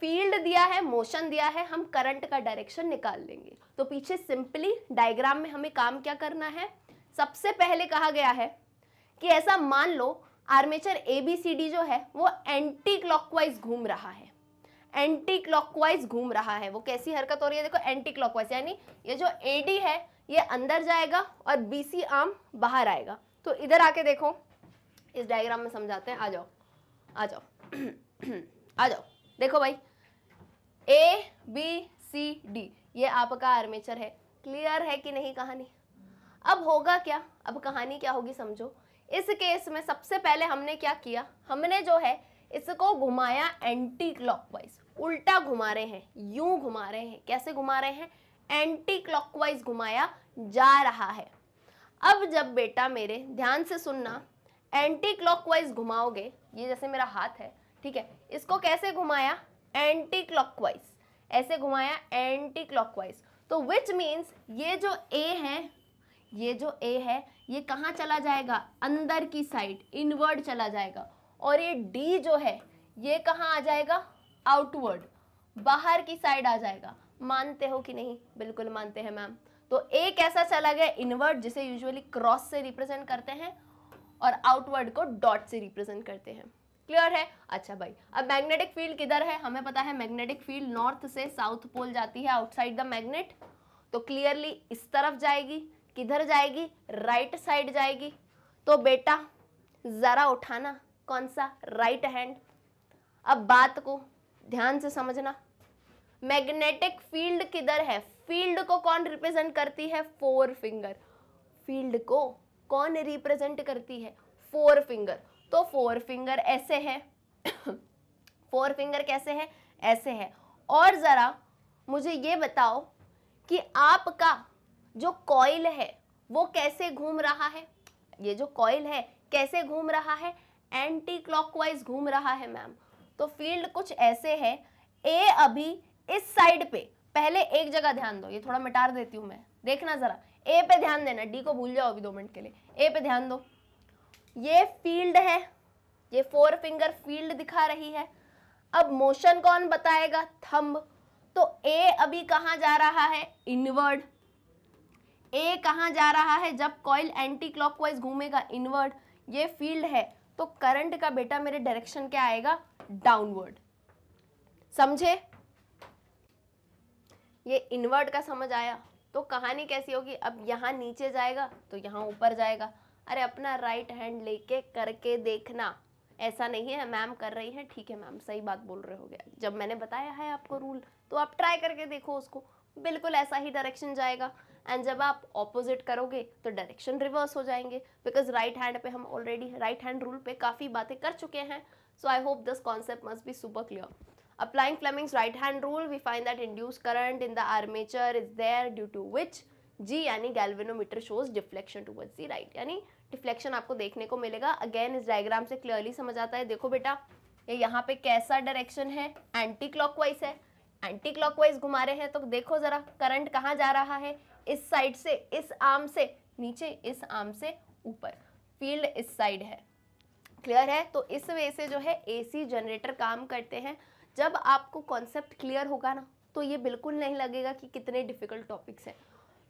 Speaker 1: फील्ड दिया है मोशन दिया है हम करंट का डायरेक्शन निकाल लेंगे तो पीछे सिंपली डायग्राम में हमें काम क्या करना है सबसे पहले कहा गया है कि ऐसा मान लो armature A B C D जो है वो एंटी क्लॉकवाइज घूम रहा है एंटी क्लॉकवाइज घूम रहा है वो कैसी हरकत हो रही है देखो एंटी क्लॉकवाइज यानी ये जो ए डी है ये अंदर जाएगा और बी सी आर्म बाहर आएगा तो इधर आके देखो इस डायग्राम में समझाते हैं आ जाओ आ जाओ आ जाओ देखो भाई ए बी सी डी ये आपका आर्मेचर है क्लियर है कि नहीं कहानी अब होगा क्या अब कहानी क्या होगी समझो इस केस में सबसे पहले हमने क्या किया हमने जो है इसको घुमाया एंटी क्लॉकवाइज उल्टा घुमा रहे हैं यूं घुमा रहे हैं कैसे घुमा रहे हैं एंटी क्लॉकवाइज घुमाया जा रहा है अब जब बेटा मेरे ध्यान से सुनना एंटी क्लॉकवाइज घुमाओगे ये जैसे मेरा हाथ है ठीक है इसको कैसे घुमाया एंटी क्लॉकवाइज ऐसे घुमाया एंटी क्लॉकवाइज तो विच मीन्स ये जो ए है ये जो ए है ये कहाँ चला जाएगा अंदर की साइड इनवर्ड चला जाएगा और ये डी जो है ये कहाँ आ जाएगा आउटवर्ड बाहर की साइड आ जाएगा मानते हो कि नहीं बिल्कुल मानते हैं मैम तो एक ऐसा चला गया इनवर्ड जिसे यूजुअली क्रॉस से रिप्रेजेंट करते हैं और आउटवर्ड को डॉट से रिप्रेजेंट करते हैं क्लियर है अच्छा भाई अब मैग्नेटिक फील्ड किधर है हमें पता है मैग्नेटिक फील्ड नॉर्थ से साउथ पोल जाती है आउटसाइड द मैग्नेट तो क्लियरली इस तरफ जाएगी किधर जाएगी राइट right साइड जाएगी तो बेटा ज़रा उठाना कौन सा राइट right हैंड अब बात को ध्यान से समझना मैग्नेटिक फील्ड किधर है फील्ड को कौन रिप्रेजेंट करती है फोर फिंगर फील्ड को कौन रिप्रेजेंट करती है फोर फिंगर तो फोर फिंगर ऐसे है फोर फिंगर कैसे है ऐसे है और ज़रा मुझे ये बताओ कि आपका जो कॉइल है वो कैसे घूम रहा है ये जो कॉइल है कैसे घूम रहा है एंटी क्लॉकवाइज घूम रहा है मैम तो फील्ड कुछ ऐसे है ए अभी इस साइड पे पहले एक जगह ध्यान दो ये थोड़ा मिटार देती हूँ मैं देखना जरा ए पे ध्यान देना डी को भूल जाओ अभी दो मिनट के लिए ए पे ध्यान दो ये फील्ड है ये फोर फिंगर फील्ड दिखा रही है अब मोशन कौन बताएगा थंब तो ए अभी कहाँ जा रहा है इनवर्ड ए कहाँ जा रहा है जब कॉइल एंटी क्लॉकवाइज घूमेगा इनवर्ड ये फील्ड है तो करंट का बेटा मेरे डायरेक्शन क्या आएगा डाउनवर्ड समझे ये इन्वर्ट का समझ आया तो कहानी कैसी होगी अब यहाँ नीचे जाएगा तो यहाँ ऊपर जाएगा अरे अपना राइट हैंड लेके करके देखना ऐसा नहीं है मैम कर रही हैं ठीक है मैम सही बात बोल रहे हो गया जब मैंने बताया है आपको रूल तो आप ट्राई करके देखो उसको बिल्कुल ऐसा ही डायरेक्शन जाएगा एंड जब आप ऑपोजिट करोगे तो डायरेक्शन रिवर्स हो जाएंगे बिकॉज राइट हैंड पे हम ऑलरेडी राइट हैंड रूल पे काफ़ी बातें कर चुके हैं so I hope this concept must be super clear Applying Fleming's right hand rule, we find that induced current in the armature is there due to which G यानी galvanometer shows deflection towards the right यानी deflection आपको देखने को मिलेगा again इस diagram से clearly समझ आता है देखो बेटा ये यहाँ पे कैसा direction है anti clockwise है एंटी क्लॉकवाइज घुमा रहे हैं तो देखो ज़रा करंट कहाँ जा रहा है इस साइड से इस आर्म से नीचे इस आर्म से ऊपर फील्ड इस साइड है क्लियर है तो इस वे से जो है एसी जनरेटर काम करते हैं जब आपको कॉन्सेप्ट क्लियर होगा ना तो ये बिल्कुल नहीं लगेगा कि कितने डिफिकल्ट टॉपिक्स हैं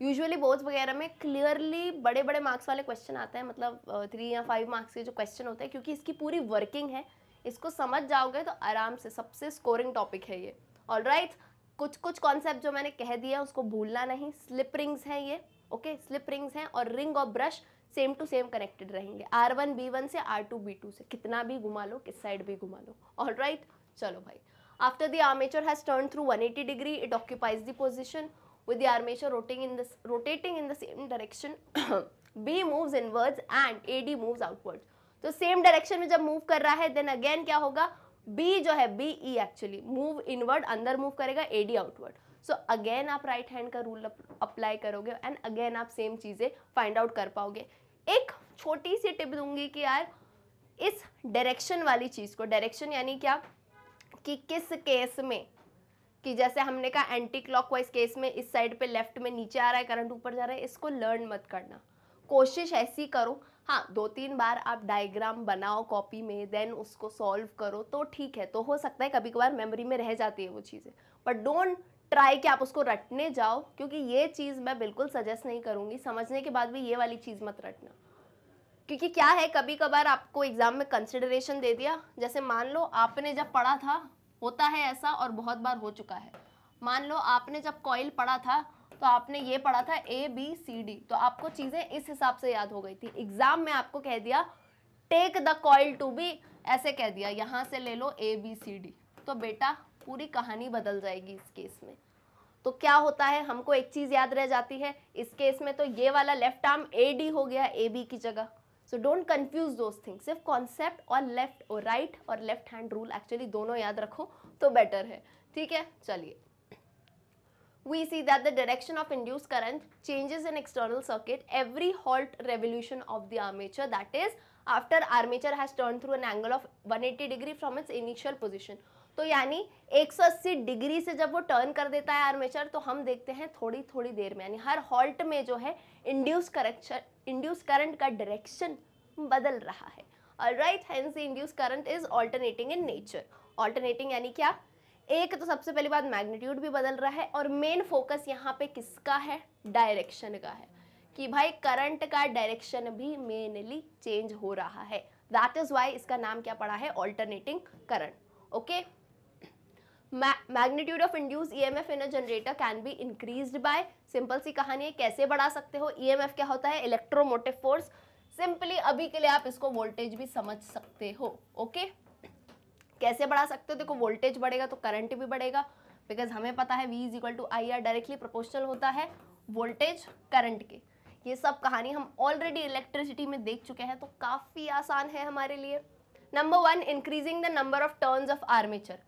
Speaker 1: यूजुअली बोर्ड्स वगैरह में क्लियरली बड़े बड़े मार्क्स वाले क्वेश्चन आते हैं मतलब थ्री या फाइव मार्क्स के जो क्वेश्चन होते हैं क्योंकि इसकी पूरी वर्किंग है इसको समझ जाओगे तो आराम से सबसे स्कोरिंग टॉपिक है ये ऑल राइट right, कुछ कुछ कॉन्सेप्ट जो मैंने कह दिया उसको भूलना नहीं स्लिप रिंग्स हैं ये ओके स्लिप रिंग्स हैं और रिंग और brush same to same connected रहेंगे आर वन बी वन से आर टू बी टू से कितना भी घुमा लो किस साइड भी घुमा लो ऑल राइट right, चलो भाई After the armature has turned through 180 degree, it occupies the position with the armature rotating in this rotating in the same direction. B moves inwards and AD moves outwards. तो same direction में जब move कर रहा है then again क्या होगा B जो है B E actually move inward अंदर मूव करेगा A D outward so again आप राइट right हैंड का रूल अप्लाई करोगे एंड अगेन आप सेम चीज़ें फाइंड आउट कर पाओगे एक छोटी सी टिप दूंगी कि यार इस डायरेक्शन वाली चीज़ को डायरेक्शन यानी क्या कि किस केस में कि जैसे हमने कहा एंटी क्लॉकवाइज केस में इस साइड पे लेफ्ट में नीचे आ रहा है करंट ऊपर जा रहा है इसको लर्न मत करना कोशिश ऐसी करो हाँ दो तीन बार आप डायग्राम बनाओ कॉपी में देन उसको सॉल्व करो तो ठीक है तो हो सकता है कभी कभार मेमोरी में रह जाती है वो चीज़ें बट डोंट ट्राई कि आप उसको रटने जाओ क्योंकि ये चीज़ मैं बिल्कुल सजेस्ट नहीं करूँगी समझने के बाद भी ये वाली चीज़ मत रटना क्योंकि क्या है कभी कभार आपको एग्ज़ाम में कंसिडरेशन दे दिया जैसे मान लो आपने जब पढ़ा था होता है ऐसा और बहुत बार हो चुका है मान लो आपने जब कॉइल पढ़ा था तो आपने ये पढ़ा था ए बी सी डी तो आपको चीज़ें इस हिसाब से याद हो गई थी एग्जाम में आपको कह दिया take the coil to be ऐसे कह दिया यहाँ से ले लो ए बी सी डी तो बेटा पूरी कहानी बदल जाएगी इस केस में तो क्या होता है हमको एक चीज़ याद रह जाती है इस केस में तो ये वाला लेफ्ट आर्म ए डी हो गया ए बी की जगह so don't confuse those things सिर्फ कॉन्सेप्ट और लेफ्ट और राइट और लेफ्ट हैंड रूल एक्चुअली दोनों याद रखो तो बेटर है ठीक है चलिए we see that the direction of induce current changes in external circuit every हॉल्ट revolution of the armature that is after armature has turn through an angle of 180 degree from its initial position तो यानी 180 degree से जब वो turn कर देता है armature तो हम देखते हैं थोड़ी थोड़ी देर में यानी हर हॉल्ट में जो है इंड्यूस करेक्शन इंड्यूस करंट का डायरेक्शन बदल रहा है और राइट हैंड से induce current is alternating in nature alternating यानी क्या एक तो सबसे पहली बात मैग्नीट्यूड भी बदल रहा है और मेन फोकस यहाँ पे किसका है डायरेक्शन का है कि भाई करंट का डायरेक्शन भी मेनली चेंज हो रहा है दैट इज वाई इसका नाम क्या पड़ा है alternating current okay magnitude of induce E M F in generator can be increased by simple सी कहानी है कैसे बढ़ा सकते हो एफ e क्या होता है इलेक्ट्रोमोटिव फोर्स सिंपली अभी के लिए आप इसको वोल्टेज भी समझ सकते हो ओके कैसे बढ़ा सकते हो देखो वोल्टेज बढ़ेगा तो करंट भी बढ़ेगा बिकॉज हमें पता है V is equal to I R directly proportional होता है वोल्टेज करंट के ये सब कहानी हम ऑलरेडी इलेक्ट्रिसिटी में देख चुके हैं तो काफ़ी आसान है हमारे लिए number one increasing the number of turns of armature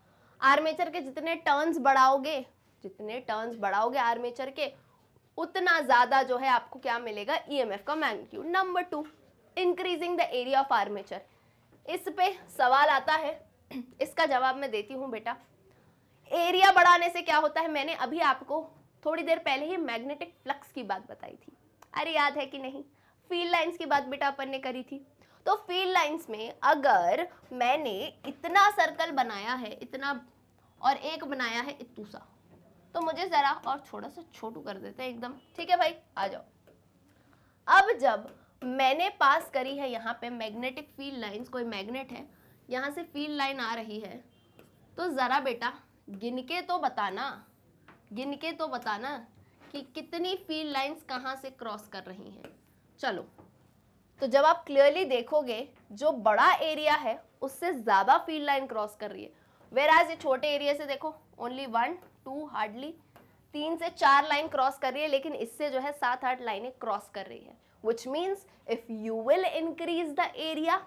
Speaker 1: armature के जितने टर्न्स बढ़ाओगे जितने टर्न्स बढ़ाओगे आर्मेचर के उतना ज़्यादा जो है आपको क्या मिलेगा ईएमएफ e का magnitude number two increasing the area of armature इस पे सवाल आता है इसका जवाब मैं देती हूँ बेटा एरिया बढ़ाने से क्या होता है मैंने अभी आपको थोड़ी देर पहले ही मैग्नेटिक फ्लक्स की बात बताई थी अरे याद है कि नहीं फील्ड लाइंस की बात बेटा अपन ने करी थी तो फील्ड लाइंस में अगर मैंने इतना सर्कल बनाया है इतना और एक बनाया है इतूसा तो मुझे ज़रा और थोड़ा सा छोटू कर देते हैं एकदम ठीक है भाई आ जाओ अब जब मैंने पास करी है यहाँ पे मैग्नेटिक फील्ड लाइंस कोई मैग्नेट है यहाँ से फील्ड लाइन आ रही है तो ज़रा बेटा गिन के तो बताना गिन के तो बताना कि कितनी फील्ड लाइंस कहाँ से क्रॉस कर रही हैं चलो तो जब आप क्लियरली देखोगे जो बड़ा एरिया है उससे ज़्यादा फील्ड लाइन क्रॉस कर रही है वेर आज ये छोटे एरिया से देखो ओनली वन टू हार्डली तीन से चार लाइन क्रॉस कर रही है लेकिन इससे जो है सात आठ लाइनें क्रॉस कर रही है which means if you will increase the area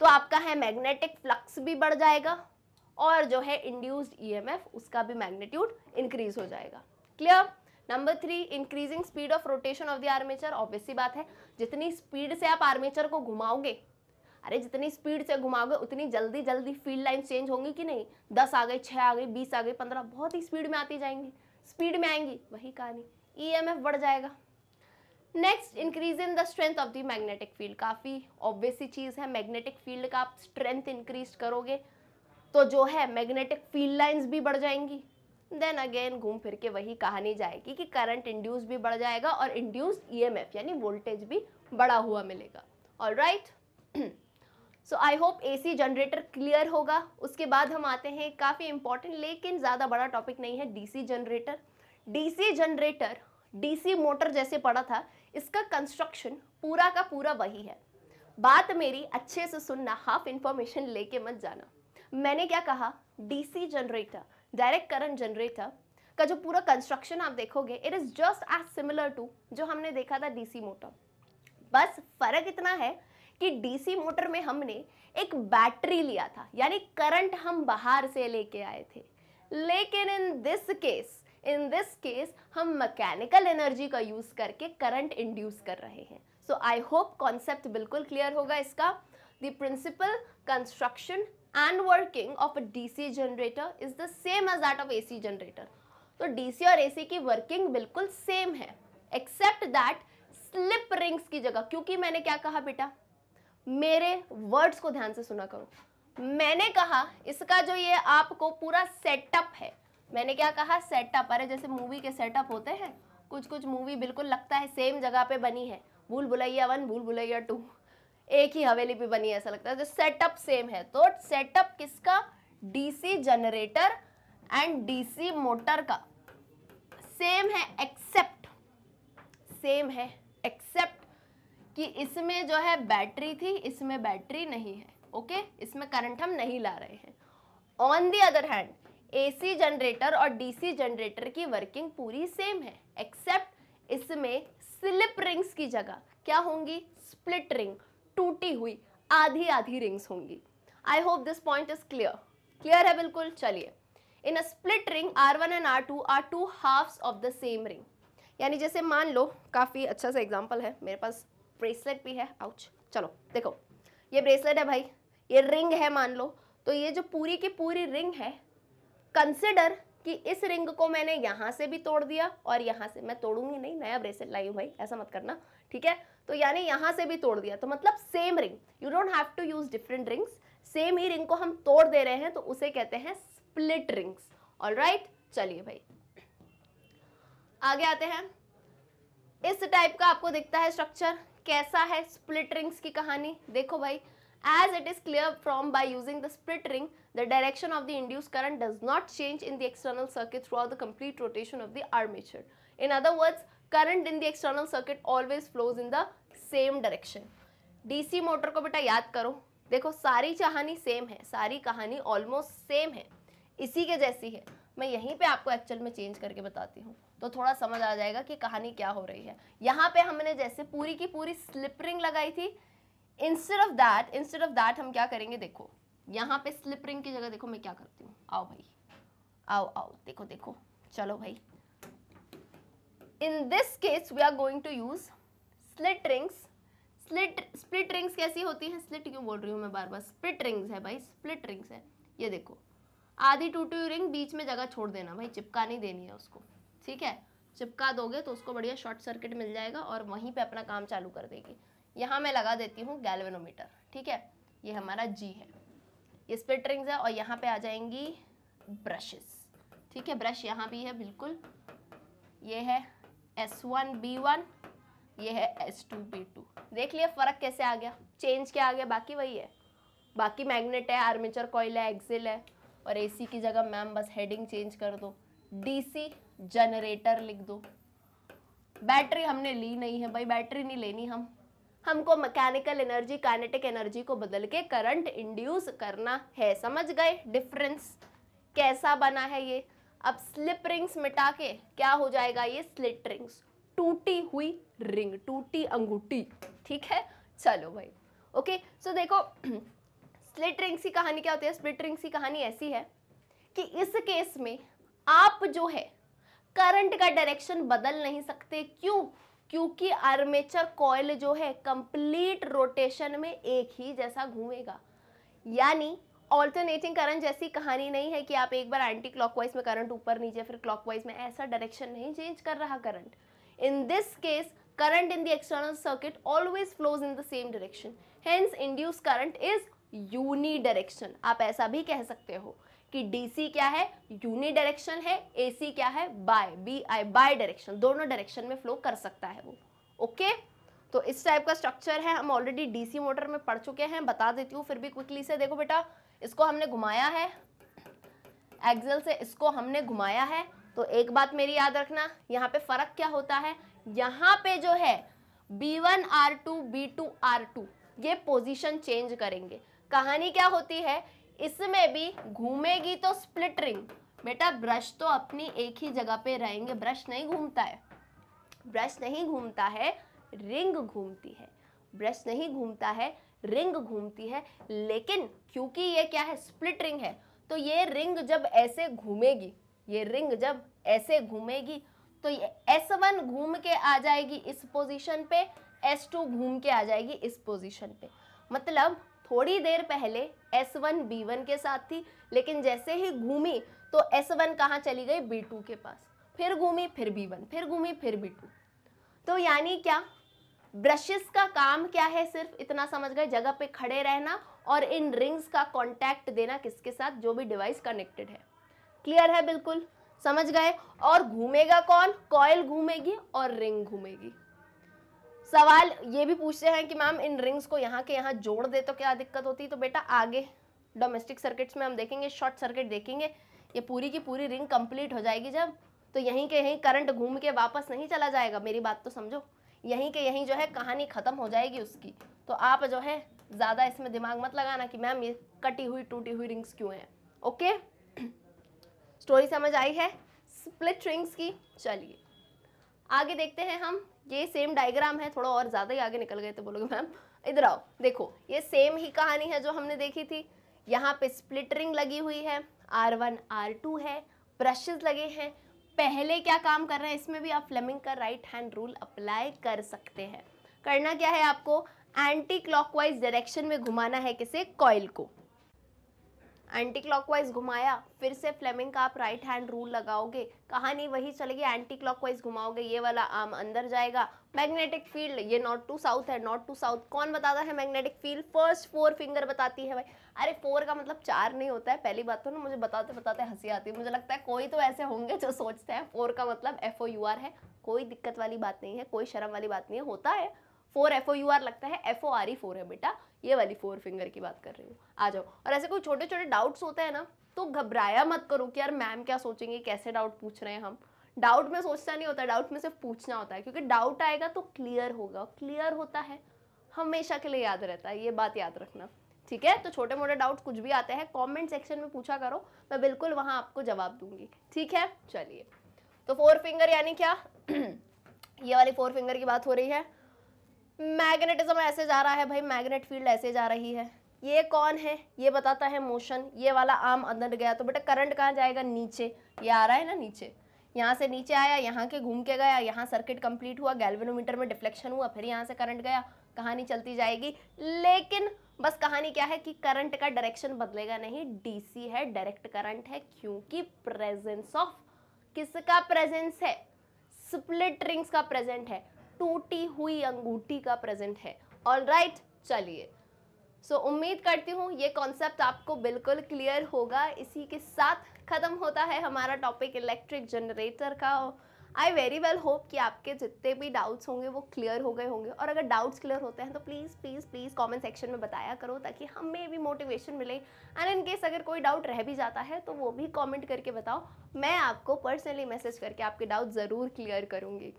Speaker 1: तो आपका है मैग्नेटिक फ्लक्स भी बढ़ जाएगा और जो है इंड्यूस्ड ईएमएफ e उसका भी मैग्नीट्यूड इंक्रीज हो जाएगा clear number three increasing speed of rotation of the armature obviously बात है जितनी स्पीड से आप आर्मेचर को घुमाओगे अरे जितनी स्पीड से घुमाओगे उतनी जल्दी जल्दी फील्ड लाइन चेंज होंगी कि नहीं दस आ गई छः आ गई बीस आ गई पंद्रह बहुत ही स्पीड में आती जाएंगी स्पीड में आएंगी वही कहानी ई e बढ़ जाएगा next increase in the strength of the magnetic field काफ़ी ऑब्वियस सी चीज़ है मैग्नेटिक फील्ड का आप स्ट्रेंथ इंक्रीज करोगे तो जो है मैग्नेटिक फील्ड लाइन्स भी बढ़ जाएंगी देन अगेन घूम फिर के वही कहानी जाएगी कि करंट इंड्यूस भी बढ़ जाएगा और एम ईएमएफ e यानी वोल्टेज भी बढ़ा हुआ मिलेगा all right right? So I hope AC generator clear होगा उसके बाद हम आते हैं काफ़ी इंपॉर्टेंट लेकिन ज़्यादा बड़ा टॉपिक नहीं है DC generator DC generator DC motor जैसे पड़ा था इसका कंस्ट्रक्शन पूरा का पूरा वही है बात मेरी अच्छे से सुनना हाफ इंफॉर्मेशन लेके मत जाना मैंने क्या कहा DC generator direct current generator का जो पूरा कंस्ट्रक्शन आप देखोगे it is just as similar to जो हमने देखा था डीसी मोटर बस फर्क इतना है कि डीसी मोटर में हमने एक बैटरी लिया था यानी करंट हम बाहर से लेके आए थे लेकिन in this case in this case हम मैकेनिकल एनर्जी का यूज़ करके करंट इंड्यूस कर रहे हैं सो आई होप कॉन्सेप्ट बिल्कुल क्लियर होगा इसका the principle construction and working of a DC generator is the same as that of AC generator तो डीसी और एसी की वर्किंग बिल्कुल सेम है एक्सेप्ट दैट स्लिप रिंग्स की जगह क्योंकि मैंने क्या कहा बेटा मेरे वर्ड्स को ध्यान से सुना करो मैंने कहा इसका जो ये आपको पूरा सेटअप है मैंने क्या कहा सेटअप अरे जैसे मूवी के सेटअप होते हैं कुछ कुछ मूवी बिल्कुल लगता है सेम जगह पे बनी है भूल भुलैया वन भूल भुलैया टू एक ही हवेली पे बनी है ऐसा लगता है जो सेटअप सेम है तो सेटअप किसका DC generator and DC motor का सेम है एक्सेप्ट सेम है एक्सेप्ट कि इसमें जो है बैटरी थी इसमें बैटरी नहीं है ओके इसमें करंट हम नहीं ला रहे हैं on the other hand AC generator और डीसी जनरेटर की वर्किंग पूरी सेम है एक्सेप्ट इसमें स्लिप रिंग्स की जगह क्या होंगी स्प्लिट रिंग टूटी हुई आधी आधी रिंग्स होंगी I hope this point is clear clear है बिल्कुल चलिए in a split ring R one and R two are two halves of the same ring यानी जैसे मान लो काफ़ी अच्छा सा एग्जाम्पल है मेरे पास ब्रेसलेट भी है आउच चलो देखो ये ब्रेसलेट है भाई ये रिंग है मान लो तो ये जो पूरी की पूरी रिंग है कंसिडर कि इस रिंग को मैंने यहाँ से भी तोड़ दिया और यहाँ से मैं तोड़ूंगी नहीं नया ब्रेसलेट लाई हूँ भाई ऐसा मत करना ठीक है तो यानी यहाँ से भी तोड़ दिया तो मतलब same ring you don't have to use different rings same ही रिंग को हम तोड़ दे रहे हैं तो उसे कहते हैं स्प्लिट रिंग्स ऑल राइट चलिए भाई आगे आते हैं इस टाइप का आपको दिखता है स्ट्रक्चर कैसा है स्प्लिट रिंग्स की कहानी देखो भाई as it is clear from by using the split ring the direction of the induce current does not change in the external circuit throughout the complete rotation of the armature in other words current in the external circuit always flows in the same direction DC motor को बेटा याद करो देखो सारी कहानी same है सारी कहानी ऑलमोस्ट सेम है इसी के जैसी है मैं यहीं पे आपको एक्चुअल में चेंज करके बताती हूँ तो थोड़ा समझ आ जाएगा कि कहानी क्या हो रही है यहाँ पे हमने जैसे पूरी की पूरी स्लिप रिंग लगाई थी instead of that instead of that हम क्या करेंगे देखो यहाँ पे स्लिप रिंग की जगह देखो मैं क्या करती हूँ आओ भाई आओ आओ देखो देखो चलो भाई in this case we are going to use slit rings slit split rings कैसी होती हैं स्लिट क्यों बोल रही हूँ मैं बार बार स्प्लिट रिंग्स है भाई स्प्लिट रिंग्स है ये देखो आधी टूटी हुई रिंग बीच में जगह छोड़ देना भाई चिपका नहीं देनी है उसको ठीक है चिपका दोगे तो उसको बढ़िया शॉर्ट सर्किट मिल जाएगा और वहीं पे अपना काम चालू कर देगी यहाँ मैं लगा देती हूँ गैल्वेनोमीटर ठीक है ये हमारा जी है ये स्प्लिट रिंग्स है और यहाँ पे आ जाएंगी ब्रशेस ठीक है ब्रश यहाँ भी है बिल्कुल ये है एस वन बी वन ये है एस टू बी टू देख लिया फ़र्क कैसे आ गया चेंज क्या आ गया बाकी वही है बाकी मैग्नेट है आर्मेचर कोयल है एक्सिल है और एसी की जगह मैम बस हेडिंग चेंज कर दो डीसी जनरेटर लिख दो बैटरी हमने ली नहीं है भाई बैटरी नहीं लेनी हम हमको मैकेनिकल एनर्जी काइनेटिक एनर्जी को बदल के करंट इंड्यूस करना है समझ गए डिफरेंस कैसा बना है ये अब स्लिप रिंग्स मिटा के क्या हो जाएगा ये स्लिट रिंग्स टूटी हुई रिंग टूटी अंगूठी ठीक है चलो भाई ओके सो देखो स्प्लिट रिंग्स की कहानी क्या होती है स्प्लिट रिंग्स की कहानी ऐसी है कि इस केस में आप जो है करंट का डायरेक्शन बदल नहीं सकते क्यों क्योंकि आर्मेचर कॉयल जो है कंप्लीट रोटेशन में एक ही जैसा घूमेगा यानी ऑल्टरनेटिंग करंट जैसी कहानी नहीं है कि आप एक बार एंटी क्लॉकवाइज में करंट ऊपर नीचे फिर क्लॉकवाइज में ऐसा डायरेक्शन नहीं चेंज कर रहा current in this case current in the external circuit always flows in the same direction hence induce current is uni direction आप ऐसा भी कह सकते हो कि डीसी क्या है यूनी डायरेक्शन है एसी क्या है bi B I bi direction दोनों डायरेक्शन में फ्लो कर सकता है वो ओके okay? तो इस टाइप का स्ट्रक्चर है हम ऑलरेडी डीसी मोटर में पढ़ चुके हैं बता देती हूँ फिर भी क्विकली से देखो बेटा इसको हमने घुमाया है एक्सल से इसको हमने घुमाया है तो एक बात मेरी याद रखना यहाँ पे फर्क क्या होता है यहाँ पे जो है B one R two B two are two ये पोजिशन चेंज करेंगे कहानी क्या होती है इसमें भी घूमेगी तो स्प्लिट रिंग बेटा ब्रश तो अपनी एक ही जगह पे रहेंगे ब्रश नहीं घूमता है ब्रश नहीं घूमता है रिंग घूमती है ब्रश नहीं घूमता है रिंग घूमती है लेकिन क्योंकि ये क्या है स्प्लिट रिंग है तो ये रिंग जब ऐसे घूमेगी ये रिंग जब ऐसे घूमेगी तो ये S1 घूम के आ जाएगी इस पोजीशन पे S2 घूम के आ जाएगी इस पोजीशन पे मतलब थोड़ी देर पहले S1B1 के साथ थी लेकिन जैसे ही घूमी तो S1 कहाँ चली गई B2 के पास फिर घूमी फिर B1 फिर घूमी फिर B2 तो यानी क्या ब्रशेस का काम क्या है सिर्फ इतना समझ गए जगह पे खड़े रहना और इन रिंग्स का कॉन्टैक्ट देना किसके साथ जो भी डिवाइस कनेक्टेड है क्लियर है बिल्कुल समझ गए और घूमेगा कौन कॉयल घूमेगी और रिंग घूमेगी सवाल ये भी पूछते हैं कि मैम इन रिंग्स को यहाँ के यहाँ जोड़ दे तो क्या दिक्कत होती है तो बेटा आगे डोमेस्टिक सर्किट्स में हम देखेंगे शॉर्ट सर्किट देखेंगे ये पूरी की पूरी रिंग कंप्लीट हो जाएगी जब तो यहीं के यहीं करंट घूम के वापस नहीं चला जाएगा मेरी बात तो समझो यहीं के यहीं जो है कहानी ख़त्म हो जाएगी उसकी तो आप जो है ज़्यादा इसमें दिमाग मत लगाना कि मैम ये कटी हुई टूटी हुई रिंग्स क्यों हैं ओके स्टोरी समझ आई है स्प्लिट रिंग्स की चलिए आगे देखते हैं हम ये सेम डायग्राम है थोड़ा और ज़्यादा ही आगे निकल गए थे तो बोलोगे मैम इधर आओ देखो ये सेम ही कहानी है जो हमने देखी थी यहाँ पे स्प्लिटरिंग लगी हुई है आर वन आर टू है ब्रशेज लगे हैं पहले क्या काम कर रहे हैं इसमें भी आप फ्लेमिंग का राइट हैंड रूल अप्लाई कर सकते हैं करना क्या है आपको एंटी क्लॉकवाइज डायरेक्शन में घुमाना है किसे कॉयल को एंटी क्लॉकवाइज घुमाया फिर से फ्लेमिंग का आप राइट हैंड रूल लगाओगे कहानी वही चलेगी एंटी क्लॉकवाइज घुमाओगे ये वाला आर्म अंदर जाएगा मैग्नेटिक फील्ड ये नॉट टू साउथ है नॉट टू साउथ कौन बताता है magnetic field first four finger बताती है भाई अरे फोर का मतलब चार नहीं होता है पहली बात तो ना मुझे बताते बताते हंसी आती है मुझे लगता है कोई तो ऐसे होंगे जो सोचते हैं फोर का मतलब एफ ओ यू आर है कोई दिक्कत वाली बात नहीं है कोई शर्म वाली बात नहीं है होता है four F O U R लगता है F O R E four है बेटा ये वाली फोर फिंगर की बात कर रही हूँ आ जाओ और ऐसे कोई छोटे छोटे डाउट्स होते हैं ना तो घबराया मत करो कि यार मैम क्या सोचेंगे कैसे डाउट पूछ रहे हैं हम डाउट में सोचना नहीं होता डाउट में सिर्फ पूछना होता है क्योंकि डाउट आएगा तो क्लियर होगा क्लियर होता है हमेशा के लिए याद रहता है ये बात याद रखना ठीक है तो छोटे मोटे डाउट कुछ भी आते हैं कमेंट सेक्शन में पूछा करो मैं बिल्कुल वहां आपको जवाब दूंगी ठीक है चलिए तो फोर फिंगर यानी क्या ये वाली फोर फिंगर की बात हो रही है मैग्नेटिज्म ऐसे जा रहा है भाई मैग्नेट फील्ड ऐसे जा रही है ये कौन है ये बताता है मोशन ये वाला आर्म अंदर गया तो बेटा करंट कहाँ जाएगा नीचे ये आ रहा है ना नीचे यहाँ से नीचे आया यहाँ के घूम के गया यहाँ सर्किट कंप्लीट हुआ गैल्वेनोमीटर में डिफ्लेक्शन हुआ फिर यहाँ से करंट गया कहानी चलती जाएगी लेकिन बस कहानी क्या है कि करंट का डायरेक्शन बदलेगा नहीं डीसी है डायरेक्ट करंट है क्योंकि प्रेजेंस ऑफ किसका प्रेजेंस है स्प्लिट रिंग्स का प्रेजेंट है टूटी हुई अंगूठी का प्रेजेंट है ऑल राइट चलिए सो so, उम्मीद करती हूँ ये कॉन्सेप्ट आपको बिल्कुल क्लियर होगा इसी के साथ ख़त्म होता है हमारा टॉपिक इलेक्ट्रिक जनरेटर का आई वेरी वेल होप कि आपके जितने भी डाउट्स होंगे वो क्लियर हो गए होंगे और अगर डाउट्स क्लियर होते हैं तो please please please comment section में बताया करो ताकि हमें भी मोटिवेशन मिले एंड इन केस अगर कोई डाउट रह भी जाता है तो वो भी कॉमेंट करके बताओ मैं आपको पर्सनली मैसेज करके आपके डाउट ज़रूर क्लियर करूँगी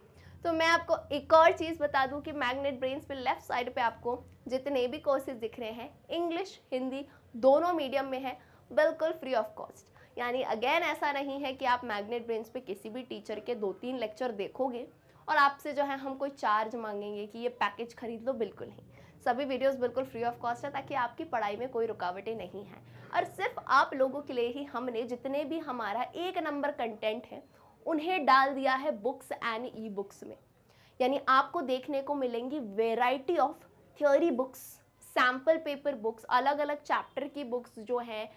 Speaker 1: तो मैं आपको एक और चीज़ बता दूं कि मैग्नेट ब्रेन्स पे लेफ्ट साइड पे आपको जितने भी कोर्सेज दिख रहे हैं इंग्लिश हिंदी दोनों मीडियम में है बिल्कुल फ्री ऑफ कॉस्ट यानी अगेन ऐसा नहीं है कि आप मैग्नेट ब्रेन्स पे किसी भी टीचर के दो तीन लेक्चर देखोगे और आपसे जो है हम कोई चार्ज मांगेंगे कि ये पैकेज खरीद लो बिल्कुल नहीं सभी वीडियोस बिल्कुल फ्री ऑफ कॉस्ट है ताकि आपकी पढ़ाई में कोई रुकावटें नहीं हैं और सिर्फ आप लोगों के लिए ही हमने जितने भी हमारा एक नंबर कंटेंट है उन्हें डाल दिया है बुक्स एंड ई बुक्स में यानी आपको देखने को मिलेंगी variety of theory books sample paper books अलग अलग चैप्टर की बुक्स जो हैं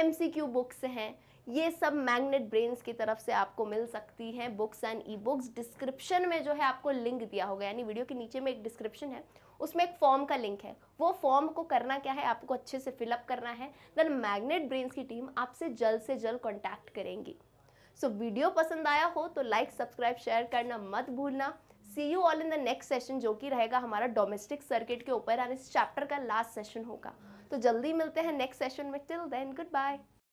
Speaker 1: एम बुक्स हैं ये सब मैग्नेट ब्रेन्स की तरफ से आपको मिल सकती हैं books and e books description में जो है आपको लिंक दिया होगा यानी वीडियो के नीचे में एक डिस्क्रिप्शन है उसमें एक फॉर्म का लिंक है वो फॉर्म को करना क्या है आपको अच्छे से फिलअप करना है देन मैग्नेट ब्रेन्स की टीम आपसे जल्द से जल्द कॉन्टैक्ट करेंगी सो so, वीडियो पसंद आया हो तो लाइक सब्सक्राइब शेयर करना मत भूलना see you all in the next session जो कि रहेगा हमारा डोमेस्टिक सर्किट के ऊपर और इस चैप्टर का लास्ट सेशन होगा तो जल्दी मिलते हैं नेक्स्ट सेशन में टिल देन गुड बाय